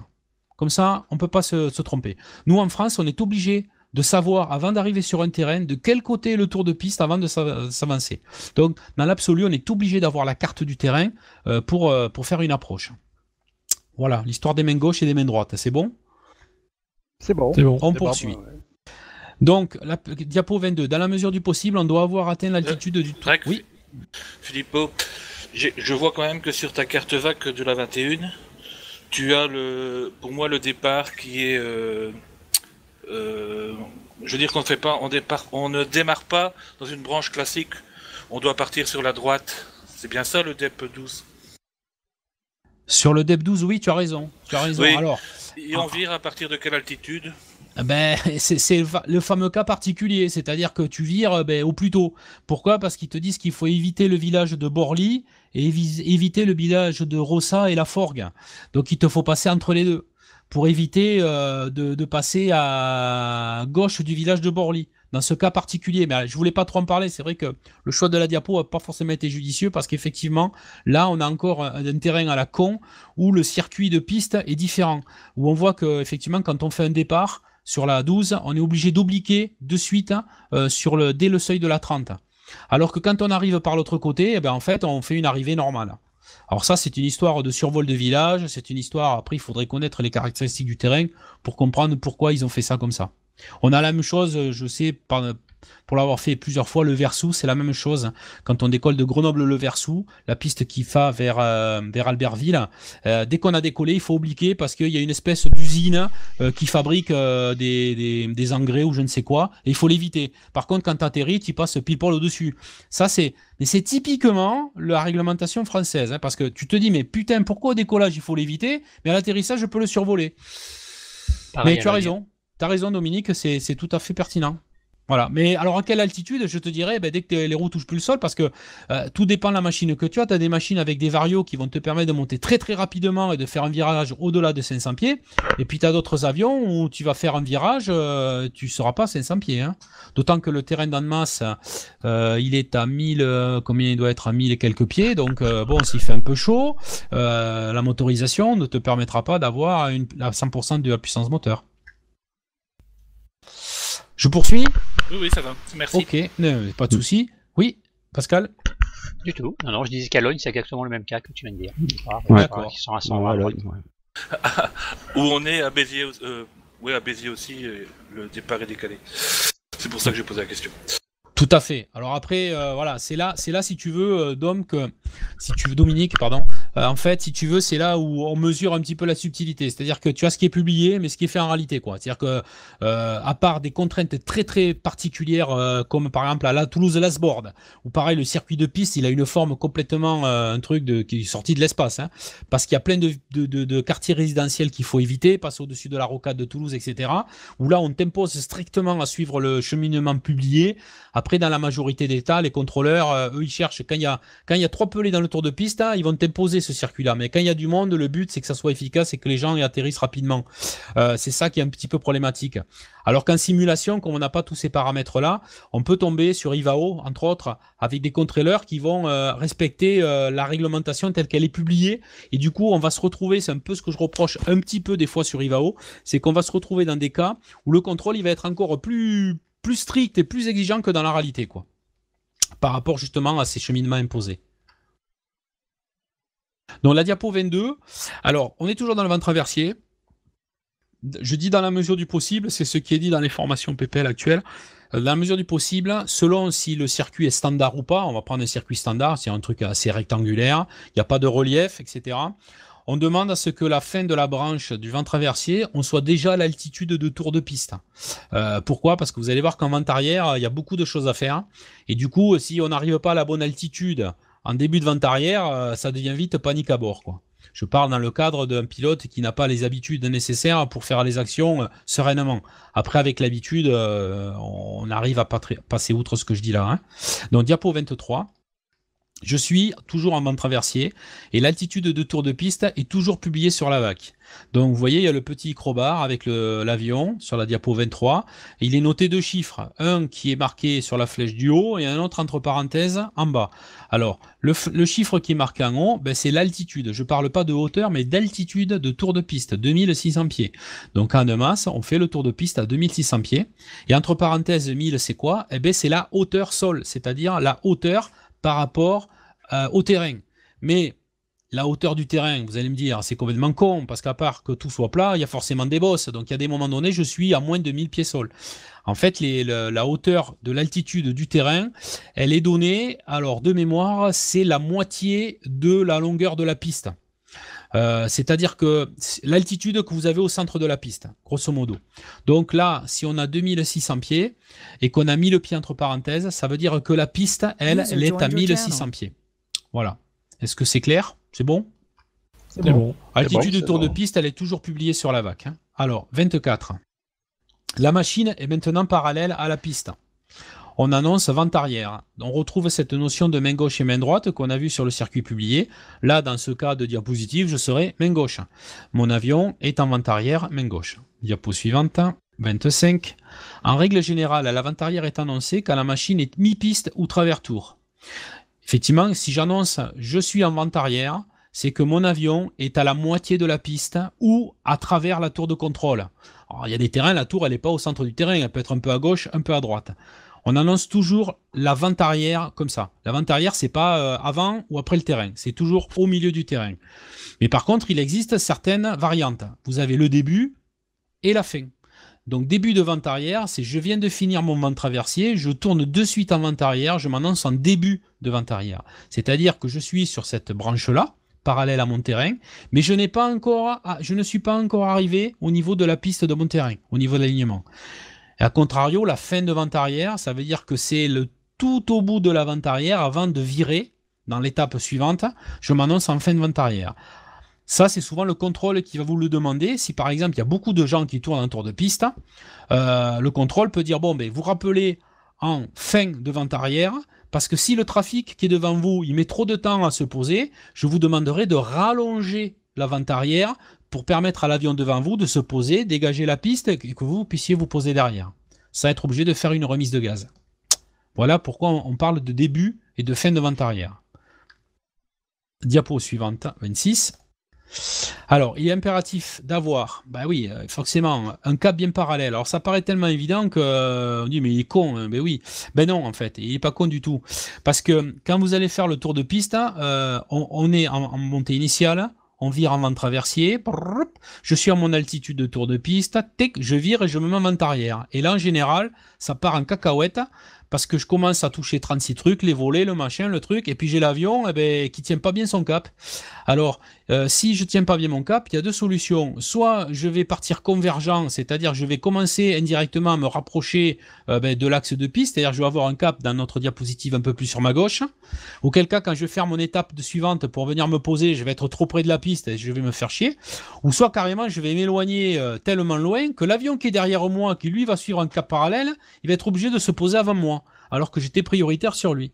Comme ça, on peut pas se, tromper. Nous, en France, on est obligé de savoir avant d'arriver sur un terrain de quel côté est le tour de piste avant de s'avancer. Donc dans l'absolu, on est obligé d'avoir la carte du terrain euh, pour, euh, pour faire une approche. Voilà, l'histoire des mains gauches et des mains droites, c'est bon c'est bon. On poursuit. Donc, la, diapo 22. Dans la mesure du possible, on doit avoir atteint l'altitude euh, du trek. Oui. Philippot, je vois quand même que sur ta carte VAC de la 21, tu as le, pour moi le départ qui est. Euh, euh, je veux dire qu'on ne fait pas, on, départ, on ne démarre pas dans une branche classique. On doit partir sur la droite. C'est bien ça le DEP 12. Sur le DEP 12, oui, tu as raison. Tu as raison. Alors, et on vire à partir de quelle altitude ah ben, [LAUGHS] c'est le fameux cas particulier, c'est-à-dire que tu vires euh, ben, au plus tôt. Pourquoi Parce qu'ils te disent qu'il faut éviter le village de Borly et éviter le village de Rossa et la Forgue. Donc il te faut passer entre les deux pour éviter euh, de, de, passer à gauche du village de Borly dans ce cas particulier. Mais je voulais pas trop en parler. C'est vrai que le choix de la diapo n'a pas forcément été judicieux parce qu'effectivement, là, on a encore un, terrain à la con où le circuit de piste est différent. Où on voit que, effectivement, quand on fait un départ sur la 12, on est obligé d'obliquer de suite euh, sur le, dès le seuil de la 30. Alors que quand on arrive par l'autre côté, eh ben, en fait, on fait une arrivée normale. Alors ça, c'est une histoire de survol de village, c'est une histoire, après, il faudrait connaître les caractéristiques du terrain pour comprendre pourquoi ils ont fait ça comme ça. On a la même chose, euh, je sais, par, pour l'avoir fait plusieurs fois, le Versou, c'est la même chose. Quand on décolle de Grenoble le Versou, la piste qui va vers, euh, vers Albertville, euh, dès qu'on a décollé, il faut obliquer parce qu'il y a une espèce d'usine qui fabrique des, des, engrais ou je ne sais quoi, et il faut l'éviter. Par contre, quand tu atterris, tu passes pile au-dessus. Ça, c'est mais c'est typiquement la réglementation française, hein, parce que tu te dis, mais putain, pourquoi au décollage, il faut l'éviter, mais à l'atterrissage, je peux le survoler. mais tu as raison. T'as raison, Dominique, c'est tout à fait pertinent. Voilà. Mais alors, à quelle altitude Je te dirais, ben, dès que les roues touchent plus le sol, parce que euh, tout dépend de la machine que tu as. Tu as des machines avec des varios qui vont te permettre de monter très très rapidement et de faire un virage au-delà de 500 pieds. Et puis, tu as d'autres avions où tu vas faire un virage, euh, tu ne seras pas à 500 pieds. Hein. D'autant que le terrain masse euh, il est à 1000, euh, combien il doit être à 1000 et quelques pieds. Donc, bon, s'il fait un peu chaud, la motorisation ne te permettra pas d'avoir à 100% de la puissance moteur. Je poursuis Oui, oui, ça va. Merci. Ok, pas de souci. Oui, Pascal Du tout. Non, non, je disais qu'à c'est exactement le même cas que tu viens de dire. sont à [LAUGHS] Où on est à Béziers, euh, oui, à Béziers aussi, le départ est décalé. C'est pour ça que j'ai posé la question. Tout à fait. Alors après, euh, voilà, c'est là, c'est là si tu veux, euh, Dom, que si tu veux, Dominique, pardon, euh, en fait, si tu veux, c'est là où on mesure un petit peu la subtilité. C'est-à-dire que tu as ce qui est publié, mais ce qui est fait en réalité. quoi. C'est-à-dire que, euh, à part des contraintes très très particulières, euh, comme par exemple à la Toulouse Lasboard, où pareil, le circuit de piste, il a une forme complètement un truc de, qui est sorti de l'espace, hein. parce qu'il y a plein de, de, quartiers résidentiels qu'il faut éviter, passer au-dessus de la rocade de Toulouse, etc. Où là, on t'impose strictement à suivre le cheminement publié. Après, dans la majorité des cas, les contrôleurs, eux, ils cherchent quand il y a quand il y a trois pelés dans le tour de piste, hein, ils vont t'imposer ce circuit-là. Mais quand il y a du monde, le but, c'est que ça soit efficace et que les gens y atterrissent rapidement. Euh, c'est ça qui est un petit peu problématique. Alors qu'en simulation, comme on n'a pas tous ces paramètres-là, on peut tomber sur Ivao, entre autres, avec des contrôleurs qui vont euh, respecter euh, la réglementation telle qu'elle est publiée. Et du coup, on va se retrouver, c'est un peu ce que je reproche un petit peu des fois sur Ivao, c'est qu'on va se retrouver dans des cas où le contrôle, il va être encore plus, plus strict et plus exigeant que dans la réalité, quoi. Par rapport justement à ces cheminements imposés. Donc la diapo 22, alors on est toujours dans le vent traversier. Je dis dans la mesure du possible, c'est ce qui est dit dans les formations PPL actuelles. Dans la mesure du possible, selon si le circuit est standard ou pas, on va prendre un circuit standard, c'est un truc assez rectangulaire, il n'y a pas de relief, etc. On demande à ce que la fin de la branche du vent traversier, on soit déjà à l'altitude de tour de piste. Euh, pourquoi Parce que vous allez voir qu'en vent arrière, il y a beaucoup de choses à faire. Et du coup, si on n'arrive pas à la bonne altitude, en début de vente arrière, euh, ça devient vite panique à bord. Quoi. Je parle dans le cadre d'un pilote qui n'a pas les habitudes nécessaires pour faire les actions euh, sereinement. Après, avec l'habitude, euh, on arrive à passer outre ce que je dis là. Hein. Donc, diapo 23. Je suis toujours en bande traversier et l'altitude de tour de piste est toujours publiée sur la VAC. Donc vous voyez, il y a le petit crobar avec l'avion sur la diapo 23. il est noté deux chiffres, un qui est marqué sur la flèche du haut et un autre entre parenthèses en bas. Alors le, chiffre qui est marqué en haut, ben, c'est l'altitude. Je ne parle pas de hauteur, mais d'altitude de tour de piste, 2600 pieds. Donc en masse, on fait le tour de piste à 2600 pieds. Et entre parenthèses, 1000, c'est quoi Eh ben c'est la hauteur sol, c'est-à-dire la hauteur par rapport euh, au terrain. Mais la hauteur du terrain, vous allez me dire, c'est complètement con, parce qu'à part que tout soit plat, il y a forcément des bosses. Donc, il y a des moments donnés, je suis à moins de 1000 pieds sol. En fait, la hauteur de l'altitude du terrain, elle est donnée, alors de mémoire, c'est la moitié de la longueur de la piste. Euh, c'est-à-dire que l'altitude que vous avez au centre de la piste, grosso modo. Donc là, si on a 2600 pieds et qu'on a 1000 pieds entre parenthèses, ça veut dire que la piste, elle, elle est à 1600 pieds. Voilà. Est-ce que c'est clair C'est bon C'est bon. Altitude de tour de piste, elle est toujours publiée sur la VAC. Hein. Alors, 24. La machine est maintenant parallèle à la piste on annonce vente arrière. On retrouve cette notion de main gauche et main droite qu'on a vu sur le circuit publié. Là, dans ce cas de diapositive, je serai main gauche. Mon avion est en vente arrière, main gauche. Diapo suivante. 25. En règle générale, la vente arrière est annoncée quand la machine est mi-piste ou travers-tour. Effectivement, si j'annonce je suis en vente arrière, c'est que mon avion est à la moitié de la piste ou à travers la tour de contrôle. il y a des terrains, la tour, elle n'est pas au centre du terrain, elle peut être un peu à gauche, un peu à droite on annonce toujours la vente arrière comme ça. La vente arrière, c'est pas euh, avant ou après le terrain, c'est toujours au milieu du terrain. Mais par contre, il existe certaines variantes. Vous avez le début et la fin. Donc début de vente arrière, c'est je viens de finir mon vent traversier, je tourne de suite en vente arrière, je m'annonce en début de vente arrière. C'est-à-dire que je suis sur cette branche-là, parallèle à mon terrain, mais je pas encore, ah, je ne suis pas encore arrivé au niveau de la piste de mon terrain, au niveau de l'alignement. À contrario, la fin de vente arrière, ça veut dire que c'est le tout au bout de la vente arrière avant de virer dans l'étape suivante. Je m'annonce en fin de vente arrière. Ça, c'est souvent le contrôle qui va vous le demander. Si par exemple, il y a beaucoup de gens qui tournent un tour de piste, euh, le contrôle peut dire, bon, ben, vous rappelez en fin de vente arrière, parce que si le trafic qui est devant vous, il met trop de temps à se poser, je vous demanderai de rallonger la vente arrière pour permettre à l'avion devant vous de se poser, dégager la piste et que vous puissiez vous poser derrière, sans être obligé de faire une remise de gaz. Voilà pourquoi on parle de début et de fin de vente arrière. Diapo suivante, 26. Alors, il est impératif d'avoir, bah oui, euh, forcément, un cap bien parallèle. Alors, ça paraît tellement évident que euh, dit, mais il est con, ben mais oui. Ben non, en fait, il n'est pas con du tout. Parce que quand vous allez faire le tour de piste, hein, euh, on, est en, montée initiale, on vire en vent traversier, je suis à mon altitude de tour de piste, je vire et je me mets en vent arrière. Et là, en général, ça part en cacahuète parce que je commence à toucher 36 trucs, les volets, le machin, le truc, et puis j'ai l'avion qui eh ben, qui tient pas bien son cap. Alors, euh, si je ne tiens pas bien mon cap, il y a deux solutions. Soit je vais partir convergent, c'est-à-dire je vais commencer indirectement à me rapprocher euh, ben, de l'axe de piste, c'est-à-dire je vais avoir un cap dans notre diapositive un peu plus sur ma gauche. Auquel cas, quand je vais faire mon étape de suivante pour venir me poser, je vais être trop près de la piste et je vais me faire chier. Ou soit carrément, je vais m'éloigner euh, tellement loin que l'avion qui est derrière moi, qui lui va suivre un cap parallèle, il va être obligé de se poser avant moi, alors que j'étais prioritaire sur lui.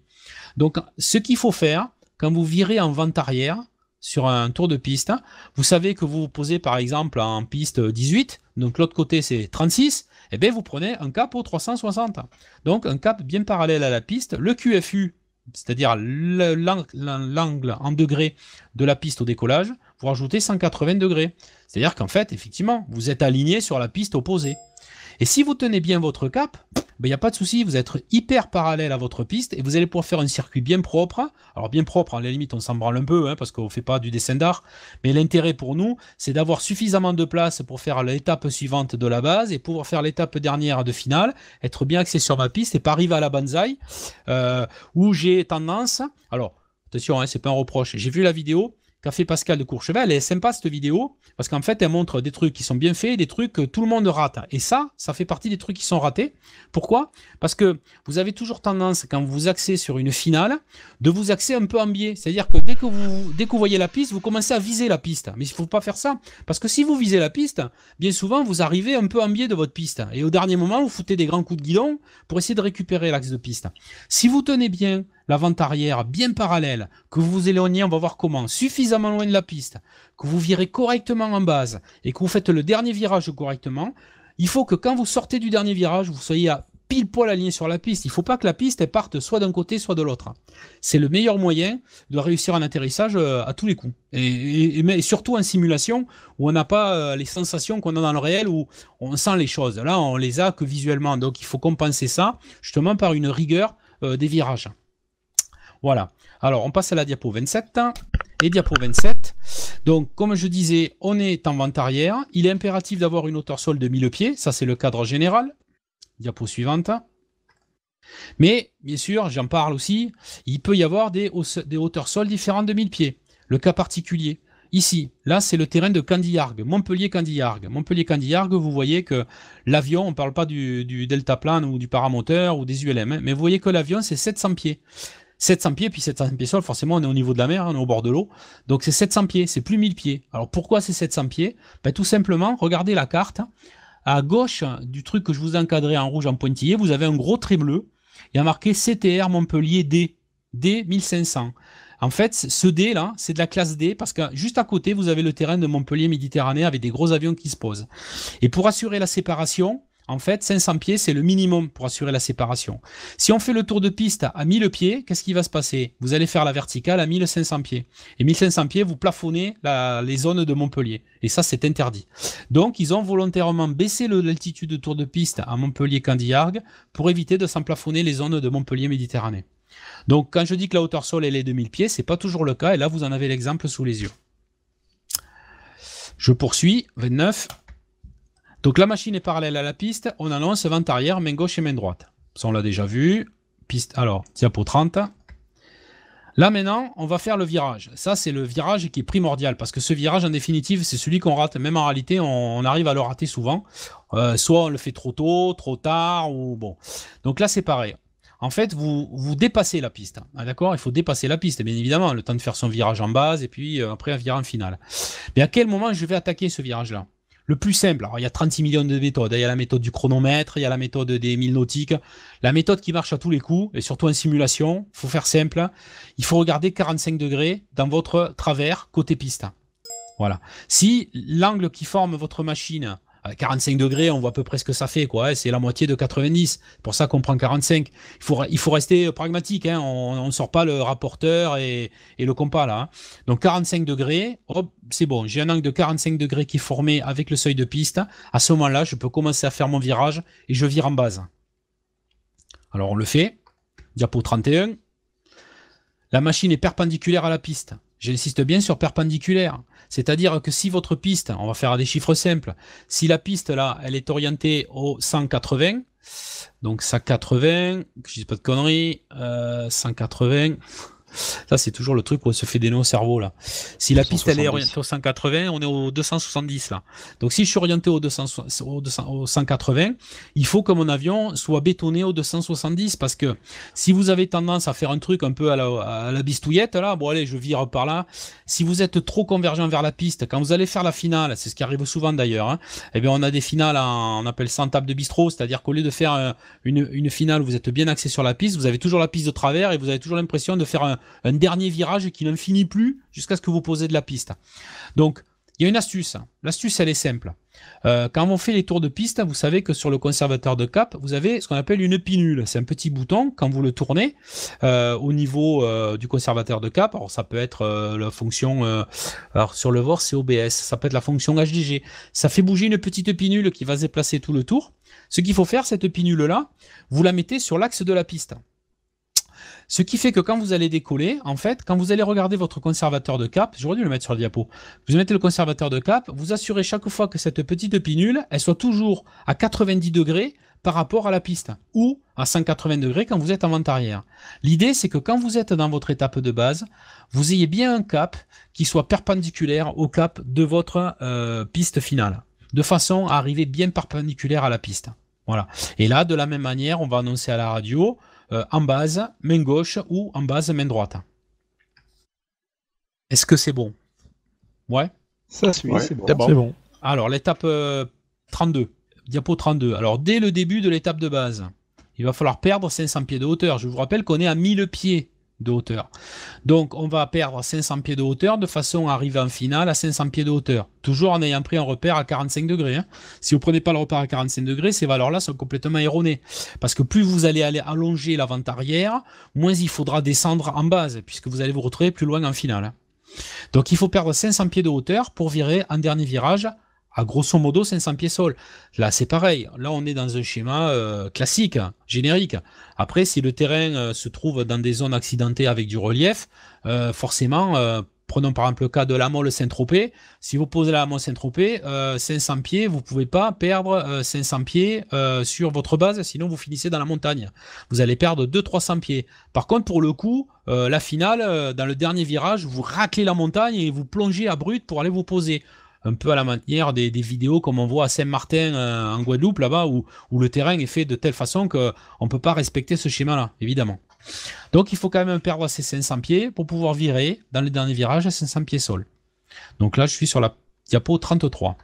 Donc, ce qu'il faut faire, quand vous virez en vente arrière, sur un tour de piste. Hein. Vous savez que vous vous posez par exemple en piste 18, donc l'autre côté c'est 36, et bien vous prenez un cap au 360. Donc un cap bien parallèle à la piste. Le QFU, c'est-à-dire l'angle en degrés de la piste au décollage, vous rajoutez 180 degrés. C'est-à-dire qu'en fait, effectivement, vous êtes aligné sur la piste opposée. Et si vous tenez bien votre cap, il ben, n'y a pas de souci, vous êtes hyper parallèle à votre piste et vous allez pouvoir faire un circuit bien propre. Alors bien propre, à la limite, on s'en branle un peu hein, parce qu'on ne fait pas du dessin d'art, mais l'intérêt pour nous, c'est d'avoir suffisamment de place pour faire l'étape suivante de la base et pouvoir faire l'étape dernière de finale, être bien axé sur ma piste et pas arriver à la banzai euh, où j'ai tendance, alors attention, hein, ce n'est pas un reproche, j'ai vu la vidéo, Café fait Pascal de Courchevel. Elle est sympa cette vidéo parce qu'en fait, elle montre des trucs qui sont bien faits, des trucs que tout le monde rate. Et ça, ça fait partie des trucs qui sont ratés. Pourquoi Parce que vous avez toujours tendance, quand vous vous axez sur une finale, de vous axer un peu en biais. C'est-à-dire que dès que, vous, dès que vous voyez la piste, vous commencez à viser la piste. Mais il ne faut pas faire ça. Parce que si vous visez la piste, bien souvent, vous arrivez un peu en biais de votre piste. Et au dernier moment, vous foutez des grands coups de guidon pour essayer de récupérer l'axe de piste. Si vous tenez bien l'avant arrière bien parallèle, que vous vous éloignez, on va voir comment, suffisamment loin de la piste, que vous virez correctement en base et que vous faites le dernier virage correctement, il faut que quand vous sortez du dernier virage, vous soyez à pile poil aligné sur la piste. Il ne faut pas que la piste parte soit d'un côté, soit de l'autre. C'est le meilleur moyen de réussir un atterrissage euh, à tous les coups. Et, surtout en simulation où on n'a pas euh, les sensations qu'on a dans le réel, où on sent les choses. Là, on les a que visuellement. Donc il faut compenser ça justement par une rigueur euh, des virages. Voilà. Alors, on passe à la diapo 27 et diapo 27. Donc, comme je disais, on est en vente arrière. Il est impératif d'avoir une hauteur sol de 1000 pieds. Ça, c'est le cadre général. Diapo suivante. Mais, bien sûr, j'en parle aussi, il peut y avoir des, des hauteurs sol différentes de 1000 pieds. Le cas particulier, ici, là, c'est le terrain de Candillargue, montpellier candillargue montpellier candillargue vous voyez que l'avion, on ne parle pas du, du plane ou du paramoteur ou des ULM, hein, mais vous voyez que l'avion, c'est 700 pieds. 700 pieds, puis 700 pieds sol, forcément on est au niveau de la mer, on est au bord de l'eau. Donc c'est 700 pieds, c'est plus 1000 pieds. Alors pourquoi c'est 700 pieds ben, Tout simplement, regardez la carte. À gauche du truc que je vous ai en rouge en pointillé, vous avez un gros trait bleu. Il y a marqué CTR Montpellier D. D 1500. En fait, ce D là, c'est de la classe D parce que juste à côté, vous avez le terrain de Montpellier Méditerranée avec des gros avions qui se posent. Et pour assurer la séparation, en fait, 500 pieds, c'est le minimum pour assurer la séparation. Si on fait le tour de piste à 1000 pieds, qu'est-ce qui va se passer Vous allez faire la verticale à 1500 pieds. Et 1500 pieds, vous plafonnez les zones de Montpellier. Et ça, c'est interdit. Donc, ils ont volontairement baissé l'altitude de tour de piste à Montpellier-Candillargues pour éviter de plafonner les zones de Montpellier-Méditerranée. Donc, quand je dis que la hauteur sol, elle est 2000 pieds, n'est pas toujours le cas. Et là, vous en avez l'exemple sous les yeux. Je poursuis. 29. Donc la machine est parallèle à la piste, on annonce vent arrière, main gauche et main droite. Ça on l'a déjà vu. Piste, alors, diapo 30. Là maintenant, on va faire le virage. Ça, c'est le virage qui est primordial parce que ce virage, en définitive, c'est celui qu'on rate. Même en réalité, on, arrive à le rater souvent. Euh, soit on le fait trop tôt, trop tard, ou bon. Donc là, c'est pareil. En fait, vous, vous dépassez la piste. Ah, d'accord Il faut dépasser la piste, bien évidemment. Le temps de faire son virage en base et puis euh, après un virage final. Mais à quel moment je vais attaquer ce virage-là le plus simple. Alors, il y a 36 millions de méthodes. Il y a la méthode du chronomètre, il y a la méthode des 1000 nautiques. La méthode qui marche à tous les coups, et surtout en simulation, il faut faire simple. Il faut regarder 45 degrés dans votre travers côté piste. Voilà. Si l'angle qui forme votre machine 45 euh, degrés, on voit à peu près ce que ça fait, quoi. C'est la moitié de 90. Pour ça qu'on prend 45. Il faut, il faut rester euh, pragmatique, hein. On ne sort pas le rapporteur et, le compas, là. Hein. Donc 45 degrés, c'est bon. J'ai un angle de 45 degrés qui est formé avec le seuil de piste. À ce moment-là, je peux commencer à faire mon virage et je vire en base. Alors on le fait. Diapo 31. La machine est perpendiculaire à la piste. J'insiste bien sur perpendiculaire. C'est-à-dire que si votre piste, on va faire des chiffres simples, si la piste là, elle est orientée au 180, donc 180, je ne dis pas de conneries, euh, 180, ça, c'est toujours le truc où on se fait des noms au cerveau, là. Si la piste, elle est orientée au 180, on est au 270, là. Donc, si je suis orienté au, 180, il faut que mon avion soit bétonné au 270, parce que si vous avez tendance à faire un truc un peu à la, bistouillette, là, bon, allez, je vire par là. Si vous êtes trop convergent vers la piste, quand vous allez faire la finale, c'est ce qui arrive souvent d'ailleurs, hein, eh bien, on a des finales, on appelle ça en table de bistrot, c'est-à-dire qu'au lieu de faire euh, une, une finale où vous êtes bien axé sur la piste, vous avez toujours la piste de travers et vous avez toujours l'impression de faire un, un dernier virage qui n'en finit plus jusqu'à ce que vous posez de la piste. Donc, il y a une astuce. L'astuce, elle est simple. Euh, quand on fait les tours de piste, vous savez que sur le conservateur de cap, vous avez ce qu'on appelle une pinule. C'est un petit bouton, quand vous le tournez, euh, au niveau euh, du conservateur de cap, alors ça peut être la fonction, alors sur le VOR, c'est OBS, ça peut être la fonction HDG. Ça fait bouger une petite pinule qui va se déplacer tout le tour. Ce qu'il faut faire, cette pinule-là, vous la mettez sur l'axe de la piste. Ce qui fait que quand vous allez décoller, en fait, quand vous allez regarder votre conservateur de cap, j'aurais dû le mettre sur le diapo, vous mettez le conservateur de cap, vous assurez chaque fois que cette petite pinule, elle soit toujours à 90 degrés par rapport à la piste ou à 180 degrés quand vous êtes en vente arrière. L'idée, c'est que quand vous êtes dans votre étape de base, vous ayez bien un cap qui soit perpendiculaire au cap de votre euh, piste finale, de façon à arriver bien perpendiculaire à la piste. Voilà. Et là, de la même manière, on va annoncer à la radio euh, en base, main gauche ou en base, main droite. Est-ce que c'est bon Ouais Ça c'est bon. bon. Alors, l'étape 32, euh, diapo 32. Alors, dès le début de l'étape de base, il va falloir perdre 500 pieds de hauteur. Je vous rappelle qu'on est à 1000 pieds de hauteur. Donc on va perdre 500 pieds de hauteur de façon à arriver en finale à 500 pieds de hauteur, toujours en ayant pris un repère à 45 degrés. Hein. Si vous prenez pas le repère à 45 degrés, ces valeurs-là sont complètement erronées, parce que plus vous allez aller allonger l'avant arrière, moins il faudra descendre en base, puisque vous allez vous retrouver plus loin en finale. Hein. Donc il faut perdre 500 pieds de hauteur pour virer en dernier virage à grosso modo 500 pieds sol. Là, c'est pareil. Là, on est dans un schéma euh, classique, générique. Après, si le terrain euh, se trouve dans des zones accidentées avec du relief, euh, forcément, prenons par exemple le cas de la Molle Saint-Tropez. Si vous posez la Molle Saint-Tropez, 500 pieds, vous ne pouvez pas perdre 500 pieds sur votre base, sinon vous finissez dans la montagne. Vous allez perdre 200-300 pieds. Par contre, pour le coup, la finale, dans le dernier virage, vous raclez la montagne et vous plongez à brut pour aller vous poser un peu à la manière des, vidéos comme on voit à Saint-Martin euh, en Guadeloupe, là-bas, où, où, le terrain est fait de telle façon qu'on ne peut pas respecter ce schéma-là, évidemment. Donc il faut quand même perdre ses 500 pieds pour pouvoir virer dans les derniers virages à 500 pieds sol. Donc là, je suis sur la diapo 33.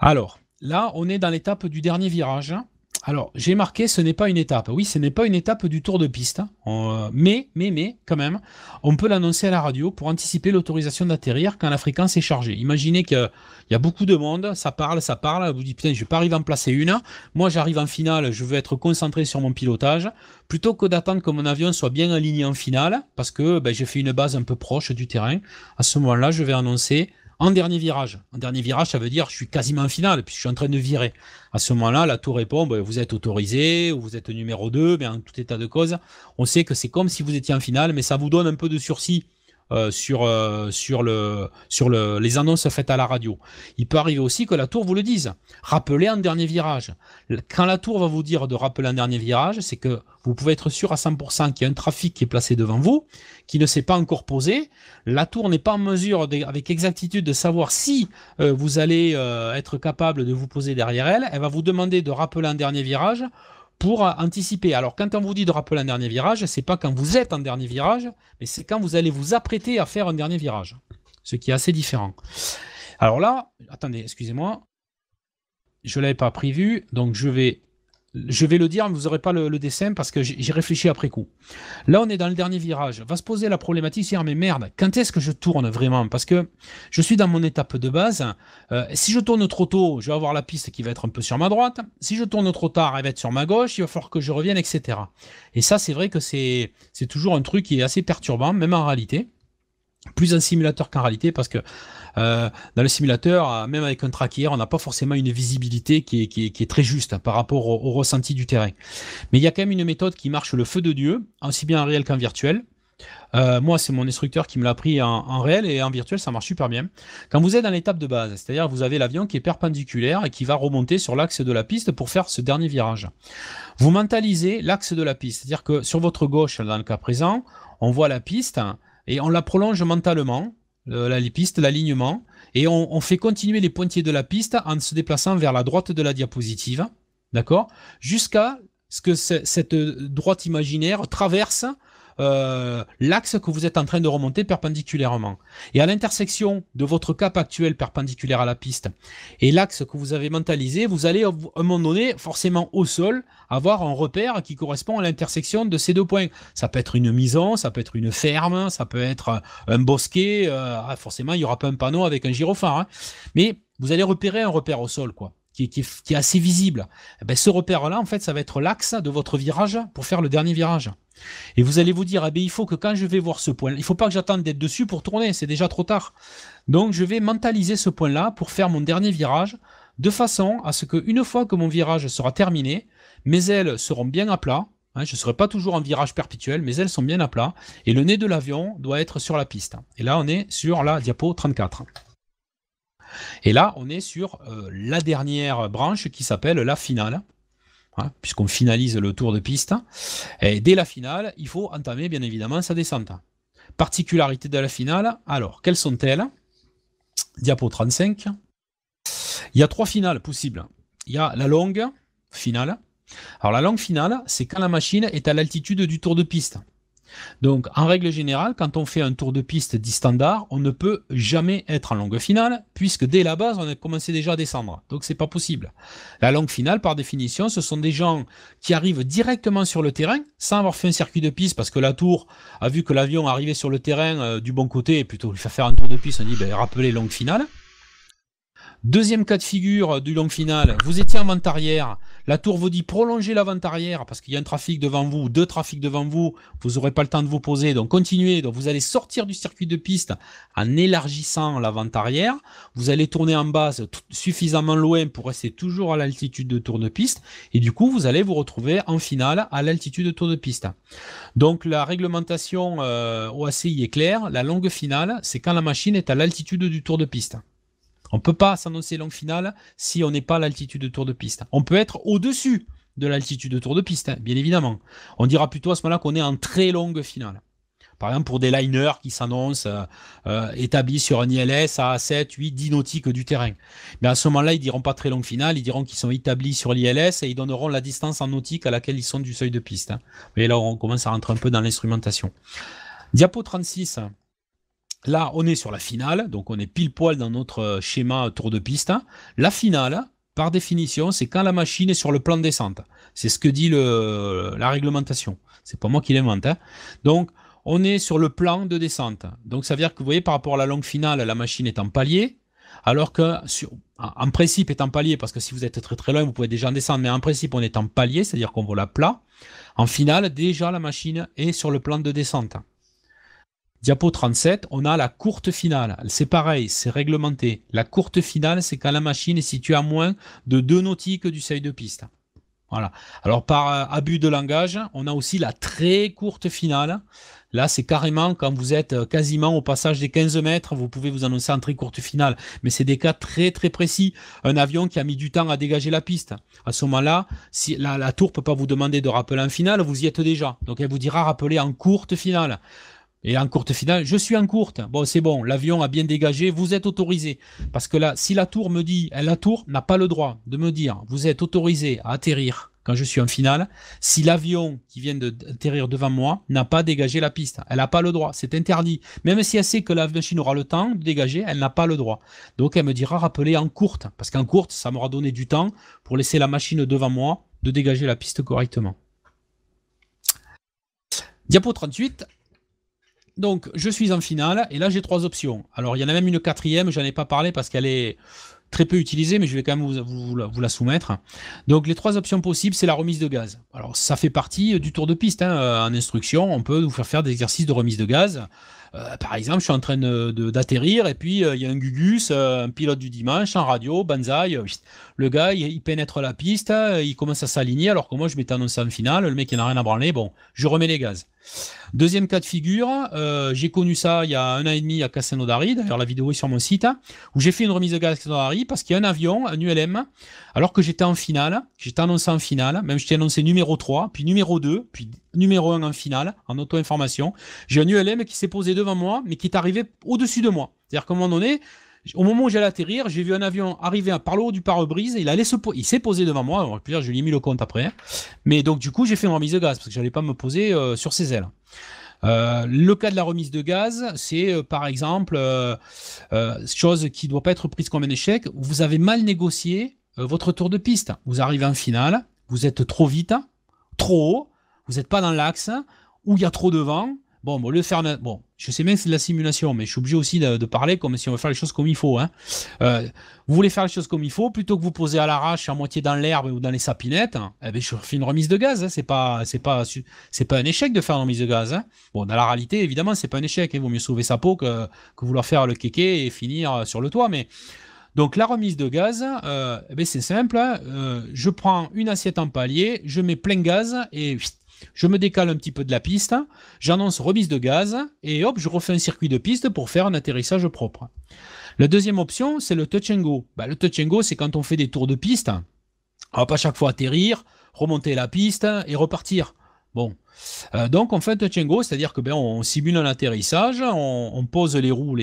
Alors, là, on est dans l'étape du dernier virage. Alors, j'ai marqué, ce n'est pas une étape. Oui, ce n'est pas une étape du tour de piste, hein. euh, mais, mais, mais, quand même, on peut l'annoncer à la radio pour anticiper l'autorisation d'atterrir quand la fréquence est chargée. Imaginez qu'il y a beaucoup de monde, ça parle, ça parle, vous dites, putain, je ne vais pas arriver à en placer une. Moi, j'arrive en finale, je veux être concentré sur mon pilotage, plutôt que d'attendre que mon avion soit bien aligné en finale, parce que ben, j'ai fait une base un peu proche du terrain. À ce moment-là, je vais annoncer en dernier virage. En dernier virage, ça veut dire je suis quasiment en finale, puis je suis en train de virer. À ce moment-là, la tour répond ben, vous êtes autorisé, vous êtes numéro 2, mais ben, en tout état de cause, on sait que c'est comme si vous étiez en finale, mais ça vous donne un peu de sursis euh, sur, euh, sur, le, sur le, les annonces faites à la radio. Il peut arriver aussi que la tour vous le dise. Rappelez un dernier virage. Quand la tour va vous dire de rappeler un dernier virage, c'est que vous pouvez être sûr à 100% qu'il y a un trafic qui est placé devant vous, qui ne s'est pas encore posé. La tour n'est pas en mesure, avec exactitude, de savoir si euh, vous allez être capable de vous poser derrière elle. Elle va vous demander de rappeler un dernier virage pour anticiper. Alors, quand on vous dit de rappeler un dernier virage, ce n'est pas quand vous êtes en dernier virage, mais c'est quand vous allez vous apprêter à faire un dernier virage, ce qui est assez différent. Alors là, attendez, excusez-moi, je ne l'avais pas prévu, donc je vais je vais le dire, vous aurez pas le, dessin parce que j'ai réfléchi après coup. Là, on est dans le dernier virage. Va se poser la problématique, dire mais merde, quand est-ce que je tourne vraiment Parce que je suis dans mon étape de base. Euh, si je tourne trop tôt, je vais avoir la piste qui va être un peu sur ma droite. Si je tourne trop tard, elle va être sur ma gauche. Il va falloir que je revienne, etc. Et ça, c'est vrai que c'est toujours un truc qui est assez perturbant, même en réalité plus un simulateur qu'en réalité parce que euh, dans le simulateur, euh, même avec un tracker, on n'a pas forcément une visibilité qui est, très juste hein, par rapport au, ressenti du terrain. Mais il y a quand même une méthode qui marche le feu de Dieu, aussi bien en réel qu'en virtuel. Euh, moi, c'est mon instructeur qui me l'a appris en, en, réel et en virtuel, ça marche super bien. Quand vous êtes dans l'étape de base, c'est-à-dire vous avez l'avion qui est perpendiculaire et qui va remonter sur l'axe de la piste pour faire ce dernier virage. Vous mentalisez l'axe de la piste, c'est-à-dire que sur votre gauche, dans le cas présent, on voit la piste, et on la prolonge mentalement, euh, la l'alignement, et on, on, fait continuer les pointiers de la piste en se déplaçant vers la droite de la diapositive, d'accord Jusqu'à ce que cette droite imaginaire traverse euh, l'axe que vous êtes en train de remonter perpendiculairement. Et à l'intersection de votre cap actuel perpendiculaire à la piste et l'axe que vous avez mentalisé, vous allez à un moment donné, forcément au sol, avoir un repère qui correspond à l'intersection de ces deux points. Ça peut être une maison, ça peut être une ferme, ça peut être euh, un bosquet. Euh, ah, forcément, il n'y aura pas un panneau avec un gyrophare. Hein. Mais vous allez repérer un repère au sol, quoi qui, est assez visible, eh ben, ce repère-là, en fait, ça va être l'axe de votre virage pour faire le dernier virage. Et vous allez vous dire, ah il faut que quand je vais voir ce point, il ne faut pas que j'attende d'être dessus pour tourner, c'est déjà trop tard. Donc je vais mentaliser ce point-là pour faire mon dernier virage, de façon à ce qu'une fois que mon virage sera terminé, mes ailes seront bien à plat, hein, je ne serai pas toujours en virage perpétuel, mais elles sont bien à plat. Et le nez de l'avion doit être sur la piste. Et là, on est sur la diapo 34. Et là, on est sur euh, la dernière branche qui s'appelle la finale, hein, puisqu'on finalise le tour de piste. Et dès la finale, il faut entamer bien évidemment sa descente. Particularité de la finale, alors, quelles sont-elles Diapo 35. Il y a trois finales possibles. Il y a la longue finale. Alors la longue finale, c'est quand la machine est à l'altitude du tour de piste. Donc, en règle générale, quand on fait un tour de piste dit standard, on ne peut jamais être en longue finale, puisque dès la base, on a commencé déjà à descendre. Donc, n'est pas possible. La longue finale, par définition, ce sont des gens qui arrivent directement sur le terrain, sans avoir fait un circuit de piste, parce que la tour a vu que l'avion arrivait sur le terrain euh, du bon côté, et plutôt lui faire faire un tour de piste, on dit, ben, rappelez longue finale. Deuxième cas de figure euh, du long final, vous étiez en vente arrière, la tour vous dit prolongez la vente arrière parce qu'il y a un trafic devant vous, deux trafics devant vous, vous n'aurez pas le temps de vous poser, donc continuez. Donc vous allez sortir du circuit de piste en élargissant la vente arrière. Vous allez tourner en base suffisamment loin pour rester toujours à l'altitude de tour de piste. Et du coup, vous allez vous retrouver en finale à l'altitude de tour de piste. Donc la réglementation euh, OACI est claire. La longue finale, c'est quand la machine est à l'altitude du tour de piste. On peut pas s'annoncer longue finale si on n'est pas à l'altitude de tour de piste. On peut être au-dessus de l'altitude de tour de piste, hein, bien évidemment. On dira plutôt à ce moment-là qu'on est en très longue finale. Par exemple, pour des liners qui s'annoncent euh, euh, établis sur un ILS à 7, 8, 10 nautiques du terrain. Mais à ce moment-là, ils diront pas très longue finale, ils diront qu'ils sont établis sur l'ILS et ils donneront la distance en nautique à laquelle ils sont du seuil de piste. Mais hein. là, on commence à rentrer un peu dans l'instrumentation. Diapo 36. Là, on est sur la finale, donc on est pile poil dans notre euh, schéma tour de piste. La finale, par définition, c'est quand la machine est sur le plan de descente. C'est ce que dit la réglementation. C'est pas moi qui l'invente. Hein. Donc, on est sur le plan de descente. Donc, ça veut dire que vous voyez, par rapport à la longue finale, la machine est en palier. Alors que, en principe, est en palier, parce que si vous êtes très très loin, vous pouvez déjà en descendre, mais en principe, on est en palier, c'est-à-dire qu'on voit la plat. En finale, déjà, la machine est sur le plan de descente. Diapo 37, on a la courte finale. C'est pareil, c'est réglementé. La courte finale, c'est quand la machine est située à moins de deux nautiques du seuil de piste. Voilà. Alors par euh, abus de langage, on a aussi la très courte finale. Là, c'est carrément quand vous êtes euh, quasiment au passage des 15 mètres, vous pouvez vous annoncer en très courte finale. Mais c'est des cas très très précis. Un avion qui a mis du temps à dégager la piste. À ce moment-là, si la, la tour peut pas vous demander de rappeler en finale, vous y êtes déjà. Donc elle vous dira rappeler en courte finale. Et en courte finale, je suis en courte. Bon, c'est bon, l'avion a bien dégagé, vous êtes autorisé. Parce que là, si la tour me dit, la tour n'a pas le droit de me dire, vous êtes autorisé à atterrir quand je suis en finale, si l'avion qui vient d'atterrir devant moi n'a pas dégagé la piste. Elle n'a pas le droit, c'est interdit. Même si elle sait que la machine aura le temps de dégager, elle n'a pas le droit. Donc elle me dira rappeler en courte, parce qu'en courte, ça m'aura donné du temps pour laisser la machine devant moi de dégager la piste correctement. Diapo 38 donc je suis en finale et là j'ai trois options. Alors il y en a même une quatrième, je n'en ai pas parlé parce qu'elle est très peu utilisée, mais je vais quand même vous, la soumettre. Donc les trois options possibles, c'est la remise de gaz. Alors ça fait partie euh, du tour de piste. Hein, euh, en instruction, on peut vous faire faire des exercices de remise de gaz. Euh, par exemple, je suis en train d'atterrir et puis il y a un Gugus, un pilote du dimanche, en radio, Banzai. le gars, il, pénètre la piste, il commence à s'aligner alors que moi, je m'étais annoncé en finale, le mec, il n'a rien à branler. Bon, je remets les gaz. Deuxième cas de figure, euh, j'ai connu ça il y a un an et demi à Casanodari, d'ailleurs la vidéo est sur mon site, où j'ai fait une remise de gaz à parce qu'il y a un avion, un ULM, alors que j'étais en finale, j'étais annoncé en finale, même j'étais annoncé numéro 3, puis numéro 2, puis numéro 1 en finale, en auto-information. J'ai un ULM qui s'est posé devant moi, mais qui est arrivé au-dessus de moi. C'est-à-dire qu'à un moment donné, au moment où j'allais atterrir, j'ai vu un avion arriver par le haut du pare-brise. Il allait se il s'est posé devant moi. je lui ai mis le compte après. Mais donc, du coup, j'ai fait une remise de gaz parce que j'allais pas me poser euh, sur ses ailes. Euh, le cas de la remise de gaz, c'est euh, par exemple chose qui ne doit pas être prise comme un échec. Vous avez mal négocié votre tour de piste. Vous arrivez en finale, vous êtes trop vite, trop haut, vous n'êtes pas dans l'axe, ou il y a trop de vent, Bon, bon, le faire. Bon, je sais bien que c'est de la simulation, mais je suis obligé aussi de, parler comme si on veut faire les choses comme il faut. Hein. Euh, vous voulez faire les choses comme il faut, plutôt que vous poser à l'arrache à moitié dans l'herbe ou dans les sapinettes, hein, eh ben, je fais une remise de gaz. Hein. C'est pas, c'est pas, pas un échec de faire une remise de gaz. Hein. Bon, dans la réalité, évidemment, c'est pas un échec. Il vaut mieux sauver sa peau que, que vouloir faire le kéké et finir euh, sur le toit. Mais donc la remise de gaz, euh, eh ben, c'est simple. Euh, je prends une assiette en palier, je mets plein gaz et je me décale un petit peu de la piste, j'annonce remise de gaz et hop, je refais un circuit de piste pour faire un atterrissage propre. La deuxième option, c'est le touch and go. Bah, le touch and go, c'est quand on fait des tours de piste. On va pas chaque fois atterrir, remonter la piste et repartir. Bon, euh, donc on fait un touch and go, c'est-à-dire que ben, on simule un atterrissage, on, pose les roues,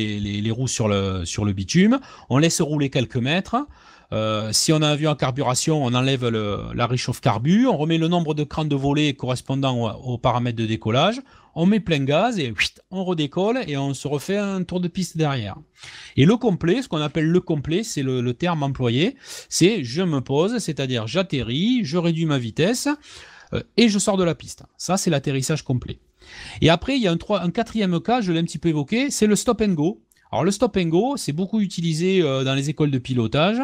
roues sur le bitume, on laisse rouler quelques mètres, euh, si on a un avion à carburation, on enlève la réchauffe carbu, on remet le nombre de crans de volée correspondant aux, paramètres de décollage, on met plein gaz et on redécolle et on se refait un tour de piste derrière. Et le complet, ce qu'on appelle le complet, c'est le, terme employé, c'est je me pose, c'est-à-dire j'atterris, je réduis ma vitesse euh, et je sors de la piste. Ça, c'est l'atterrissage complet. Et après, il y a un quatrième cas, je l'ai un petit peu évoqué, c'est le stop and go. Alors le stop and go, c'est beaucoup utilisé euh, dans les écoles de pilotage.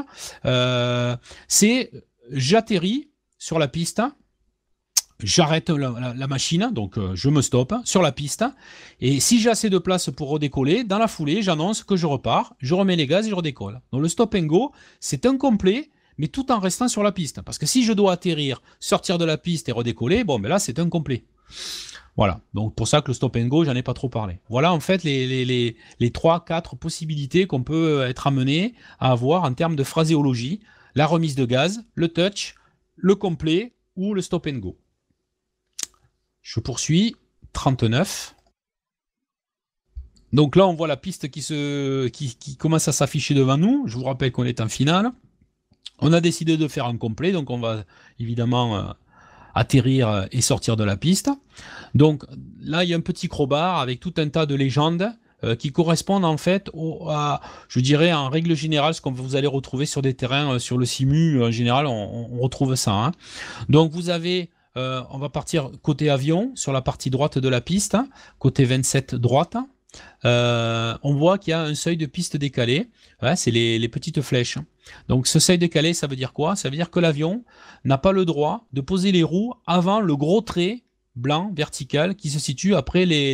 Euh, c'est j'atterris sur la piste, j'arrête la, machine, donc euh, je me stoppe sur la piste. Et si j'ai assez de place pour redécoller, dans la foulée, j'annonce que je repars, je remets les gaz et je redécolle. Donc le stop and go, c'est incomplet mais tout en restant sur la piste. Parce que si je dois atterrir, sortir de la piste et redécoller, bon, mais ben là, c'est incomplet. Voilà, donc pour ça que le stop and go, j'en ai pas trop parlé. Voilà en fait les, les, 3-4 possibilités qu'on peut euh, être amené à avoir en termes de phraséologie, la remise de gaz, le touch, le complet ou le stop and go. Je poursuis, 39. Donc là, on voit la piste qui, qui commence à s'afficher devant nous. Je vous rappelle qu'on est en finale. On a décidé de faire un complet, donc on va évidemment euh, atterrir euh, et sortir de la piste. Donc là, il y a un petit crobar avec tout un tas de légendes euh, qui correspondent en fait au, à, je dirais, en règle générale, ce que vous allez retrouver sur des terrains, euh, sur le simu, en général, on, retrouve ça. Hein. Donc vous avez, on va partir côté avion, sur la partie droite de la piste, hein, côté 27 droite, euh, on voit qu'il y a un seuil de piste décalé. c'est les, petites flèches. Donc ce seuil décalé, ça veut dire quoi Ça veut dire que l'avion n'a pas le droit de poser les roues avant le gros trait blanc vertical qui se situe après les,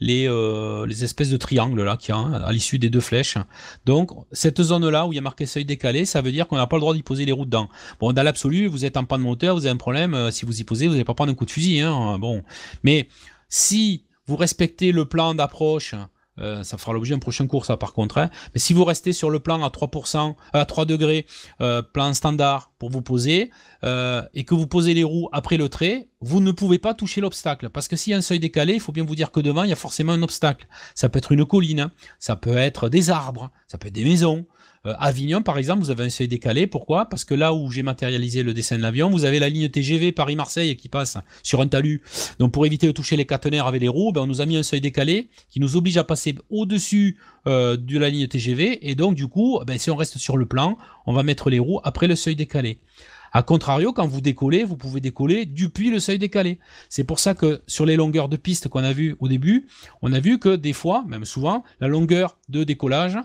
les, euh, espèces de triangles là qui hein, à l'issue des deux flèches. Donc cette zone là où il y a marqué seuil décalé, ça veut dire qu'on n'a pas le droit d'y poser les roues dedans. Bon, dans l'absolu, vous êtes en panne moteur, vous avez un problème, euh, si vous y posez, vous n'allez pas prendre un coup de fusil. Hein, bon, mais si vous respectez le plan d'approche, euh, ça fera l'objet d'un prochain cours, ça par contre. Hein. Mais si vous restez sur le plan à 3%, à 3 degrés, euh, plan standard pour vous poser, euh, et que vous posez les roues après le trait, vous ne pouvez pas toucher l'obstacle. Parce que s'il y a un seuil décalé, il faut bien vous dire que devant, il y a forcément un obstacle. Ça peut être une colline, hein. ça peut être des arbres, ça peut être des maisons, euh, Avignon, par exemple, vous avez un seuil décalé. Pourquoi Parce que là où j'ai matérialisé le dessin de l'avion, vous avez la ligne TGV Paris-Marseille qui passe sur un talus. Donc pour éviter de toucher les catenaires avec les roues, ben, on nous a mis un seuil décalé qui nous oblige à passer au-dessus euh, de la ligne TGV. Et donc du coup, ben, si on reste sur le plan, on va mettre les roues après le seuil décalé. A contrario, quand vous décollez, vous pouvez décoller depuis le seuil décalé. C'est pour ça que sur les longueurs de piste qu'on a vues au début, on a vu que des fois, même souvent, la longueur de décollage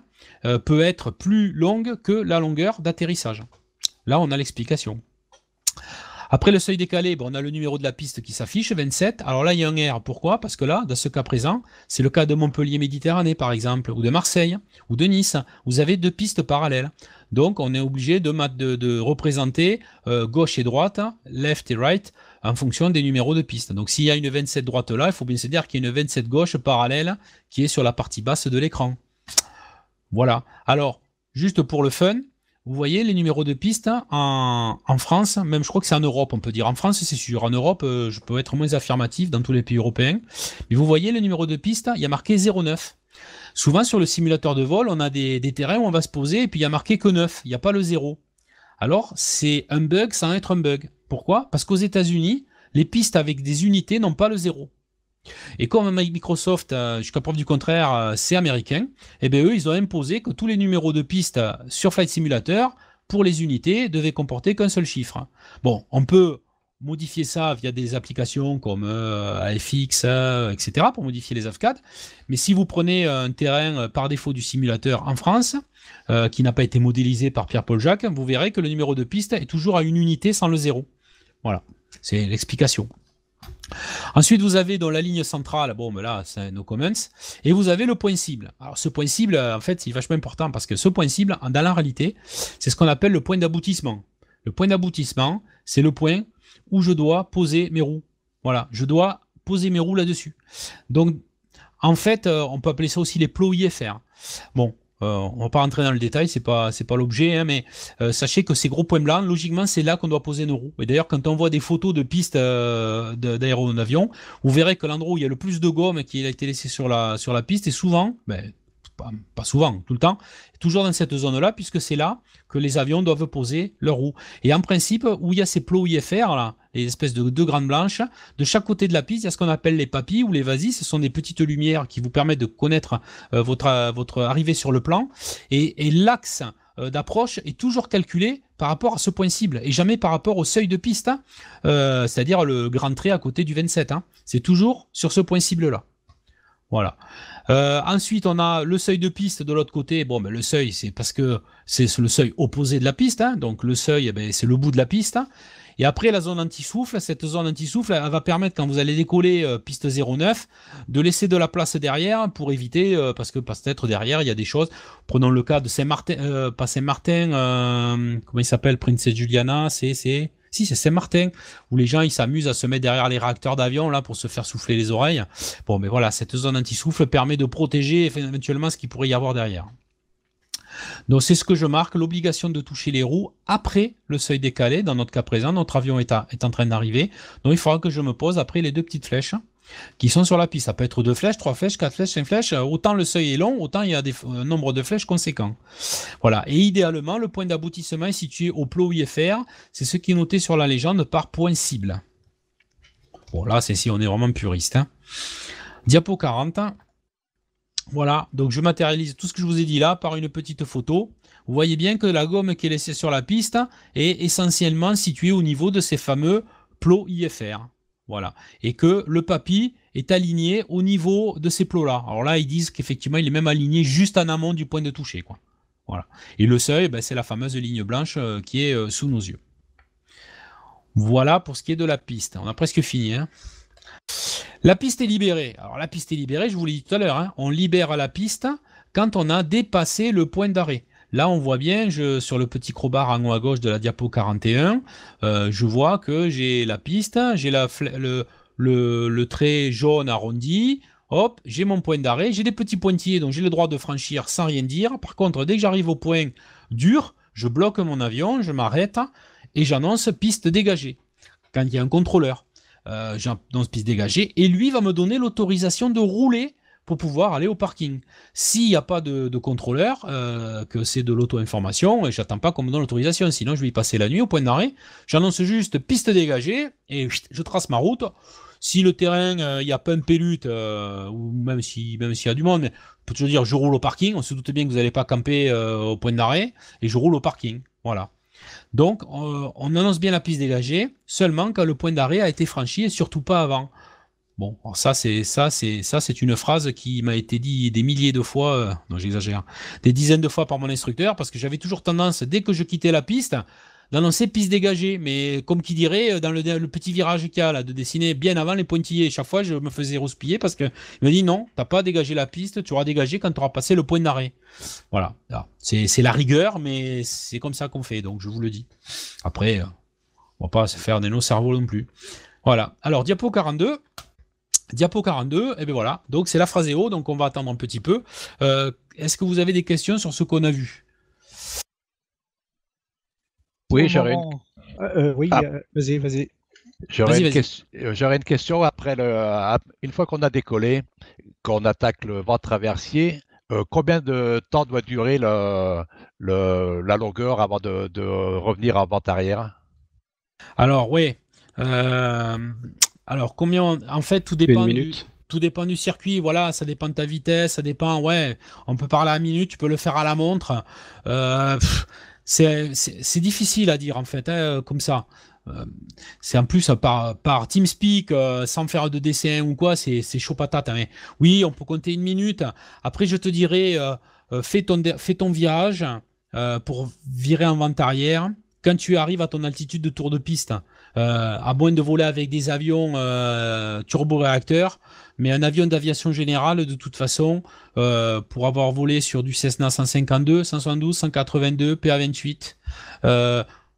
euh, peut être plus longue que la longueur d'atterrissage. Là, on a l'explication. Après le seuil décalé, on a le numéro de la piste qui s'affiche, 27. Alors là, il y a un R. Pourquoi Parce que là, dans ce cas présent, c'est le cas de Montpellier Méditerranée, par exemple, ou de Marseille, ou de Nice. Vous avez deux pistes parallèles. Donc, on est obligé de, représenter euh, gauche et droite, left et right, en fonction des numéros de piste. Donc, s'il y a une 27 droite là, il faut bien se dire qu'il y a une 27 gauche parallèle qui est sur la partie basse de l'écran. Voilà. Alors, juste pour le fun, vous voyez les numéros de piste hein, en, France, même je crois que c'est en Europe, on peut dire. En France, c'est sûr. En Europe, euh, je peux être moins affirmatif dans tous les pays européens. Mais vous voyez les numéros de piste, il y a marqué 09. Souvent, sur le simulateur de vol, on a des, terrains où on va se poser et puis il y a marqué que 9, il n'y a pas le 0. Alors, c'est un bug sans être un bug. Pourquoi Parce qu'aux États-Unis, les pistes avec des unités n'ont pas le 0. Et comme Microsoft, euh, jusqu'à preuve du contraire, euh, c'est américain, et eh bien eux, ils ont imposé que tous les numéros de piste sur Flight Simulator, pour les unités, devaient comporter qu'un seul chiffre. Bon, on peut modifier ça via des applications comme euh, AFX, etc., pour modifier les AFCAD. Mais si vous prenez un terrain par défaut du simulateur en France, qui n'a pas été modélisé par Pierre-Paul Jacques, vous verrez que le numéro de piste est toujours à une unité sans le zéro. Voilà, c'est l'explication. Ensuite, vous avez dans la ligne centrale, bon, mais ben là, c'est nos comments, et vous avez le point cible. Alors, ce point cible, euh, en fait, c'est vachement important parce que ce point cible, dans la réalité, c'est ce qu'on appelle le point d'aboutissement. Le point d'aboutissement, c'est le point où je dois poser mes roues. Voilà, je dois poser mes roues là-dessus. Donc, en fait, euh, on peut appeler ça aussi les plots IFR. Bon, euh, on ne va pas rentrer dans le détail, c'est pas pas l'objet, hein, mais euh, sachez que ces gros points blancs, logiquement, c'est là qu'on doit poser nos roues. Et d'ailleurs, quand on voit des photos de pistes euh, d'aéronavion, vous verrez que l'endroit où il y a le plus de gomme qui a été laissé sur la piste est souvent, ben, pas, pas, souvent, tout le temps, toujours dans cette zone-là, puisque c'est là que les avions doivent poser leurs roues. Et en principe, où il y a ces plots IFR là, les espèces de, deux grandes blanches. De chaque côté de la piste, il y a ce qu'on appelle les papilles ou les vasis. Ce sont des petites lumières qui vous permettent de connaître euh, votre, euh, votre arrivée sur le plan. Et, l'axe euh, d'approche est toujours calculé par rapport à ce point cible et jamais par rapport au seuil de piste, hein. c'est-à-dire le grand trait à côté du 27. Hein. C'est toujours sur ce point cible-là. Voilà. ensuite, on a le seuil de piste de l'autre côté. Bon, ben, le seuil, c'est parce que c'est le seuil opposé de la piste. Hein. Donc le seuil, eh ben, c'est le bout de la piste. Et après, la zone anti-souffle, cette zone anti-souffle, elle va permettre, quand vous allez décoller euh, piste 09, de laisser de la place derrière pour éviter, euh, parce que peut-être derrière, il y a des choses. Prenons le cas de Saint-Martin, euh, pas Saint-Martin, euh, comment il s'appelle, Princesse Juliana, c'est, c'est, si, c'est Saint-Martin, où les gens, ils s'amusent à se mettre derrière les réacteurs d'avion, là, pour se faire souffler les oreilles. Bon, mais voilà, cette zone anti-souffle permet de protéger éventuellement ce qu'il pourrait y avoir derrière. Donc c'est ce que je marque, l'obligation de toucher les roues après le seuil décalé. Dans notre cas présent, notre avion est, en train d'arriver. Donc il faudra que je me pose après les deux petites flèches hein, qui sont sur la piste. Ça peut être deux flèches, trois flèches, quatre flèches, cinq flèches. Euh, autant le seuil est long, autant il y a des, un euh, nombre de flèches conséquent. Voilà. Et idéalement, le point d'aboutissement est situé au plot IFR. C'est ce qui est noté sur la légende par point cible. Bon, là, c'est si on est vraiment puriste. Hein. Diapo 40. Voilà, donc je matérialise tout ce que je vous ai dit là par une petite photo. Vous voyez bien que la gomme qui est laissée sur la piste est essentiellement située au niveau de ces fameux plots IFR. Voilà. Et que le papy est aligné au niveau de ces plots-là. Alors là, ils disent qu'effectivement, il est même aligné juste en amont du point de toucher. Voilà. Et le seuil, ben, c'est la fameuse ligne blanche euh, qui est euh, sous nos yeux. Voilà pour ce qui est de la piste. On a presque fini. Hein. La piste est libérée. Alors la piste est libérée, je vous l'ai dit tout à l'heure, hein. on libère la piste quand on a dépassé le point d'arrêt. Là, on voit bien, je, sur le petit crobar en haut à gauche de la diapo 41, euh, je vois que j'ai la piste, j'ai le, le, le, trait jaune arrondi, hop, j'ai mon point d'arrêt, j'ai des petits pointillés, donc j'ai le droit de franchir sans rien dire. Par contre, dès que j'arrive au point dur, je bloque mon avion, je m'arrête et j'annonce piste dégagée quand il y a un contrôleur. Euh, j'annonce piste dégagée, et lui va me donner l'autorisation de rouler pour pouvoir aller au parking. S'il n'y a pas de, contrôleur, euh, que c'est de l'auto-information, et j'attends pas qu'on me donne l'autorisation, sinon je vais y passer la nuit au point d'arrêt. J'annonce juste piste dégagée, et je trace ma route. Si le terrain, il euh, a pas un pélute, ou même s'il même s'il y a du monde, peut je toujours dire je roule au parking, on se doute bien que vous n'allez pas camper au point d'arrêt, et je roule au parking. Voilà. Donc, euh, on, annonce bien la piste dégagée, seulement quand le point d'arrêt a été franchi et surtout pas avant. Bon, ça c'est ça c'est ça c'est une phrase qui m'a été dit des milliers de fois, euh, non j'exagère, des dizaines de fois par mon instructeur parce que j'avais toujours tendance dès que je quittais la piste dans piste dégagée, mais comme qui dirait, euh, dans le, petit virage qu'il y a là, de dessiner bien avant les pointillés. Chaque fois, je me faisais rouspiller parce qu'il me dit non, t'as pas dégagé la piste, tu auras dégagé quand tu auras passé le point d'arrêt. Voilà, ah, c'est la rigueur, mais c'est comme ça qu'on fait, donc je vous le dis. Après, euh, on va pas se faire des nos cerveaux non plus. Voilà, alors diapo 42. Diapo 42, et bien voilà, donc c'est la phrase EO, donc on va attendre un petit peu. Euh, est-ce que vous avez des questions sur ce qu'on a vu oui, j'aurais une... Euh, euh, oui, ah. euh, vas-y, vas-y. J'aurais une, question après le. Une fois qu'on a décollé, qu'on attaque le vent traversier, combien de temps doit durer la longueur avant de, revenir en vent arrière Alors, oui. alors, combien. en fait, tout dépend. Du, tout dépend du circuit, voilà, ça dépend de ta vitesse, ça dépend, ouais, on peut parler à minute, tu peux le faire à la montre c'est difficile à dire en fait, hein, euh, comme ça. Euh, c'est en plus euh, par, par TeamSpeak, sans faire de dessin ou quoi, c'est chaud patate. Hein. Mais oui, on peut compter une minute. Après, je te dirais, fais, ton, fais ton virage pour virer en vente arrière quand tu arrives à ton altitude de tour de piste. à moins de voler avec des avions turboréacteurs, mais un avion d'aviation générale, de toute façon, euh, pour avoir volé sur du Cessna 152, 172, 182, PA28,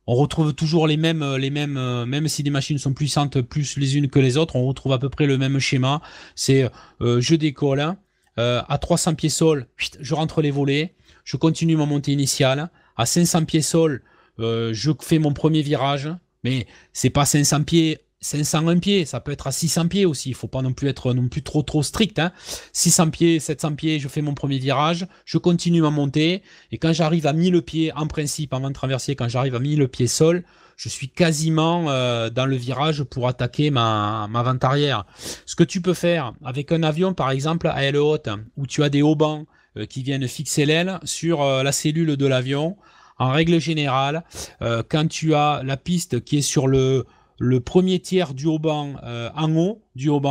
on retrouve toujours les mêmes, euh, les mêmes, euh, même si les machines sont puissantes plus les unes que les autres, on retrouve à peu près le même schéma. C'est je décolle à 300 pieds sol, je rentre les volets, je continue ma montée initiale. À 500 pieds sol, je fais mon premier virage, mais c'est pas 500 pieds 501 pieds, ça peut être à 600 pieds aussi. Il faut pas non plus être non plus trop trop strict. 600 hein. pieds, 700 pieds, je fais mon premier virage, je continue ma montée et quand j'arrive à 1000 pieds, en principe avant de traverser, quand j'arrive à 1000 pieds sol, je suis quasiment euh, dans le virage pour attaquer ma, ma vente arrière. Ce que tu peux faire avec un avion par exemple à aile haute où tu as des haubans euh, qui viennent fixer l'aile sur euh, la cellule de l'avion. En règle générale, quand tu as la piste qui est sur le le premier tiers du haut euh, en haut du haut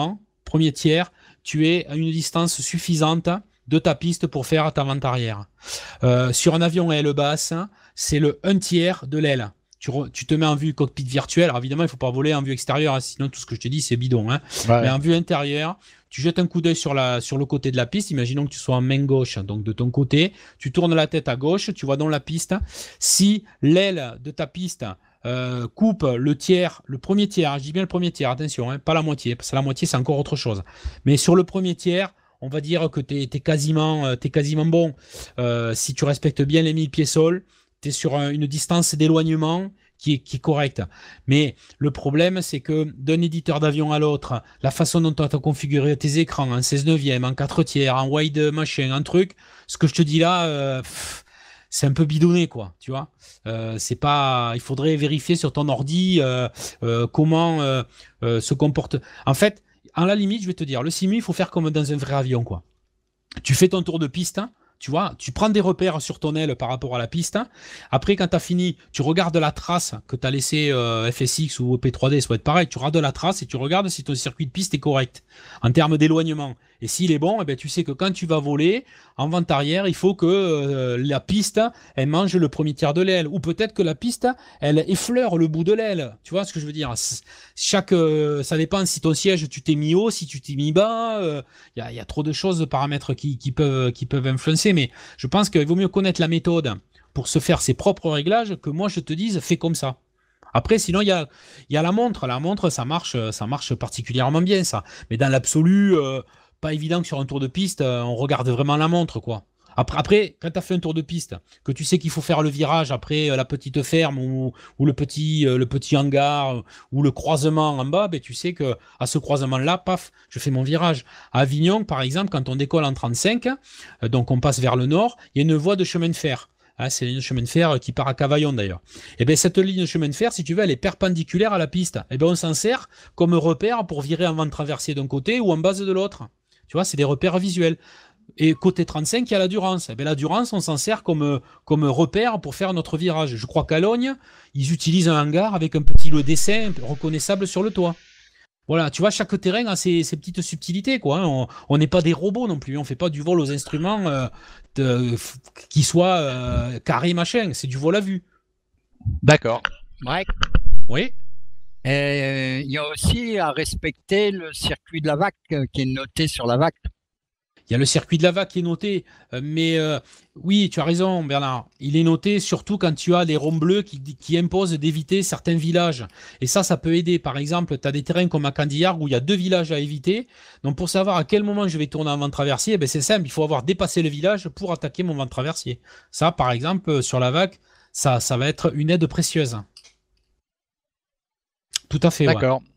premier tiers, tu es à une distance suffisante de ta piste pour faire ta vente arrière. Euh, sur un avion à aile basse, c'est le un tiers de l'aile. Tu, te mets en vue cockpit virtuel. Alors évidemment, il ne faut pas voler en vue extérieure, hein, sinon tout ce que je te dis, c'est bidon. Hein. Mais en vue intérieure, tu jettes un coup d'œil sur, le côté de la piste. Imaginons que tu sois en main gauche, donc de ton côté. Tu tournes la tête à gauche, tu vois dans la piste. Si l'aile de ta piste euh, coupe le tiers, le premier tiers, je dis bien le premier tiers, attention, hein, pas la moitié, parce que la moitié c'est encore autre chose. Mais sur le premier tiers, on va dire que tu es, quasiment, euh, es quasiment bon. Euh, si tu respectes bien les 1000 pieds sol, tu es sur une distance d'éloignement qui est, qui est correcte. Mais le problème, c'est que d'un éditeur d'avion à l'autre, la façon dont tu as configuré tes écrans en 16 neuvième, en 4 tiers, en wide machine, en truc, ce que je te dis là, c'est un peu bidonné, quoi. Tu vois, euh, c'est pas. Il faudrait vérifier sur ton ordi euh, euh, comment se comporte. En fait, en la limite, je vais te dire, le simu, il faut faire comme dans un vrai avion, quoi. Tu fais ton tour de piste. Hein, tu vois, tu prends des repères sur ton aile par rapport à la piste. Hein. Après, quand tu as fini, tu regardes la trace que tu as laissé FSX ou op 3 d ça être pareil. Tu regardes la trace et tu regardes si ton circuit de piste est correct en termes d'éloignement. Et s'il est bon, eh ben, tu sais que quand tu vas voler en vente arrière, il faut que euh, la piste, elle mange le premier tiers de l'aile. Ou peut-être que la piste, elle effleure le bout de l'aile. Tu vois ce que je veux dire Chaque, euh, Ça dépend si ton siège, tu t'es mis haut, si tu t'es mis bas. Il euh, y, a, y, a, trop de choses, de paramètres qui, qui, peuvent, qui peuvent influencer. Mais je pense qu'il vaut mieux connaître la méthode pour se faire ses propres réglages que moi, je te dise, fais comme ça. Après, sinon, il y a, y a la montre. La montre, ça marche, ça marche particulièrement bien, ça. Mais dans l'absolu évident que sur un tour de piste, euh, on regarde vraiment la montre, quoi. Après, après quand tu as fait un tour de piste, que tu sais qu'il faut faire le virage après euh, la petite ferme ou, le, petit, euh, le petit hangar ou le croisement en bas, ben, tu sais que à ce croisement-là, paf, je fais mon virage. À Avignon, par exemple, quand on décolle en 35, donc on passe vers le nord, il y a une voie de chemin de fer. Hein, c'est une chemin de fer qui part à Cavaillon d'ailleurs. Et eh bien cette ligne de chemin de fer, si tu veux, elle est perpendiculaire à la piste. Et eh bien on s'en sert comme repère pour virer avant de traverser d'un côté ou en base de l'autre. Tu vois, c'est des repères visuels. Et côté 35, il y a la Durance. Eh ben, la Durance, on s'en sert comme, comme repère pour faire notre virage. Je crois qu'à Logne, ils utilisent un hangar avec un petit le dessin reconnaissable sur le toit. Voilà, tu vois, chaque terrain a ses, petites subtilités, quoi. Hein. On n'est pas des robots non plus, on fait pas du vol aux instruments euh, qui soient euh, carrés, machin, c'est du vol à vue. D'accord. Mike Oui et euh, il y a aussi à respecter le circuit de la VAC euh, qui est noté sur la VAC. Il y a le circuit de la VAC qui est noté, euh, mais oui, tu as raison, Bernard. Il est noté surtout quand tu as des ronds bleus qui, imposent d'éviter certains villages. Et ça, ça peut aider. Par exemple, tu as des terrains comme à Candillard où il y a deux villages à éviter. Donc, pour savoir à quel moment je vais tourner en vent traversier, eh ben, c'est simple. Il faut avoir dépassé le village pour attaquer mon vent traversier. Ça, par exemple, sur la VAC, ça va être une aide précieuse. Tout à fait. D'accord. Ouais.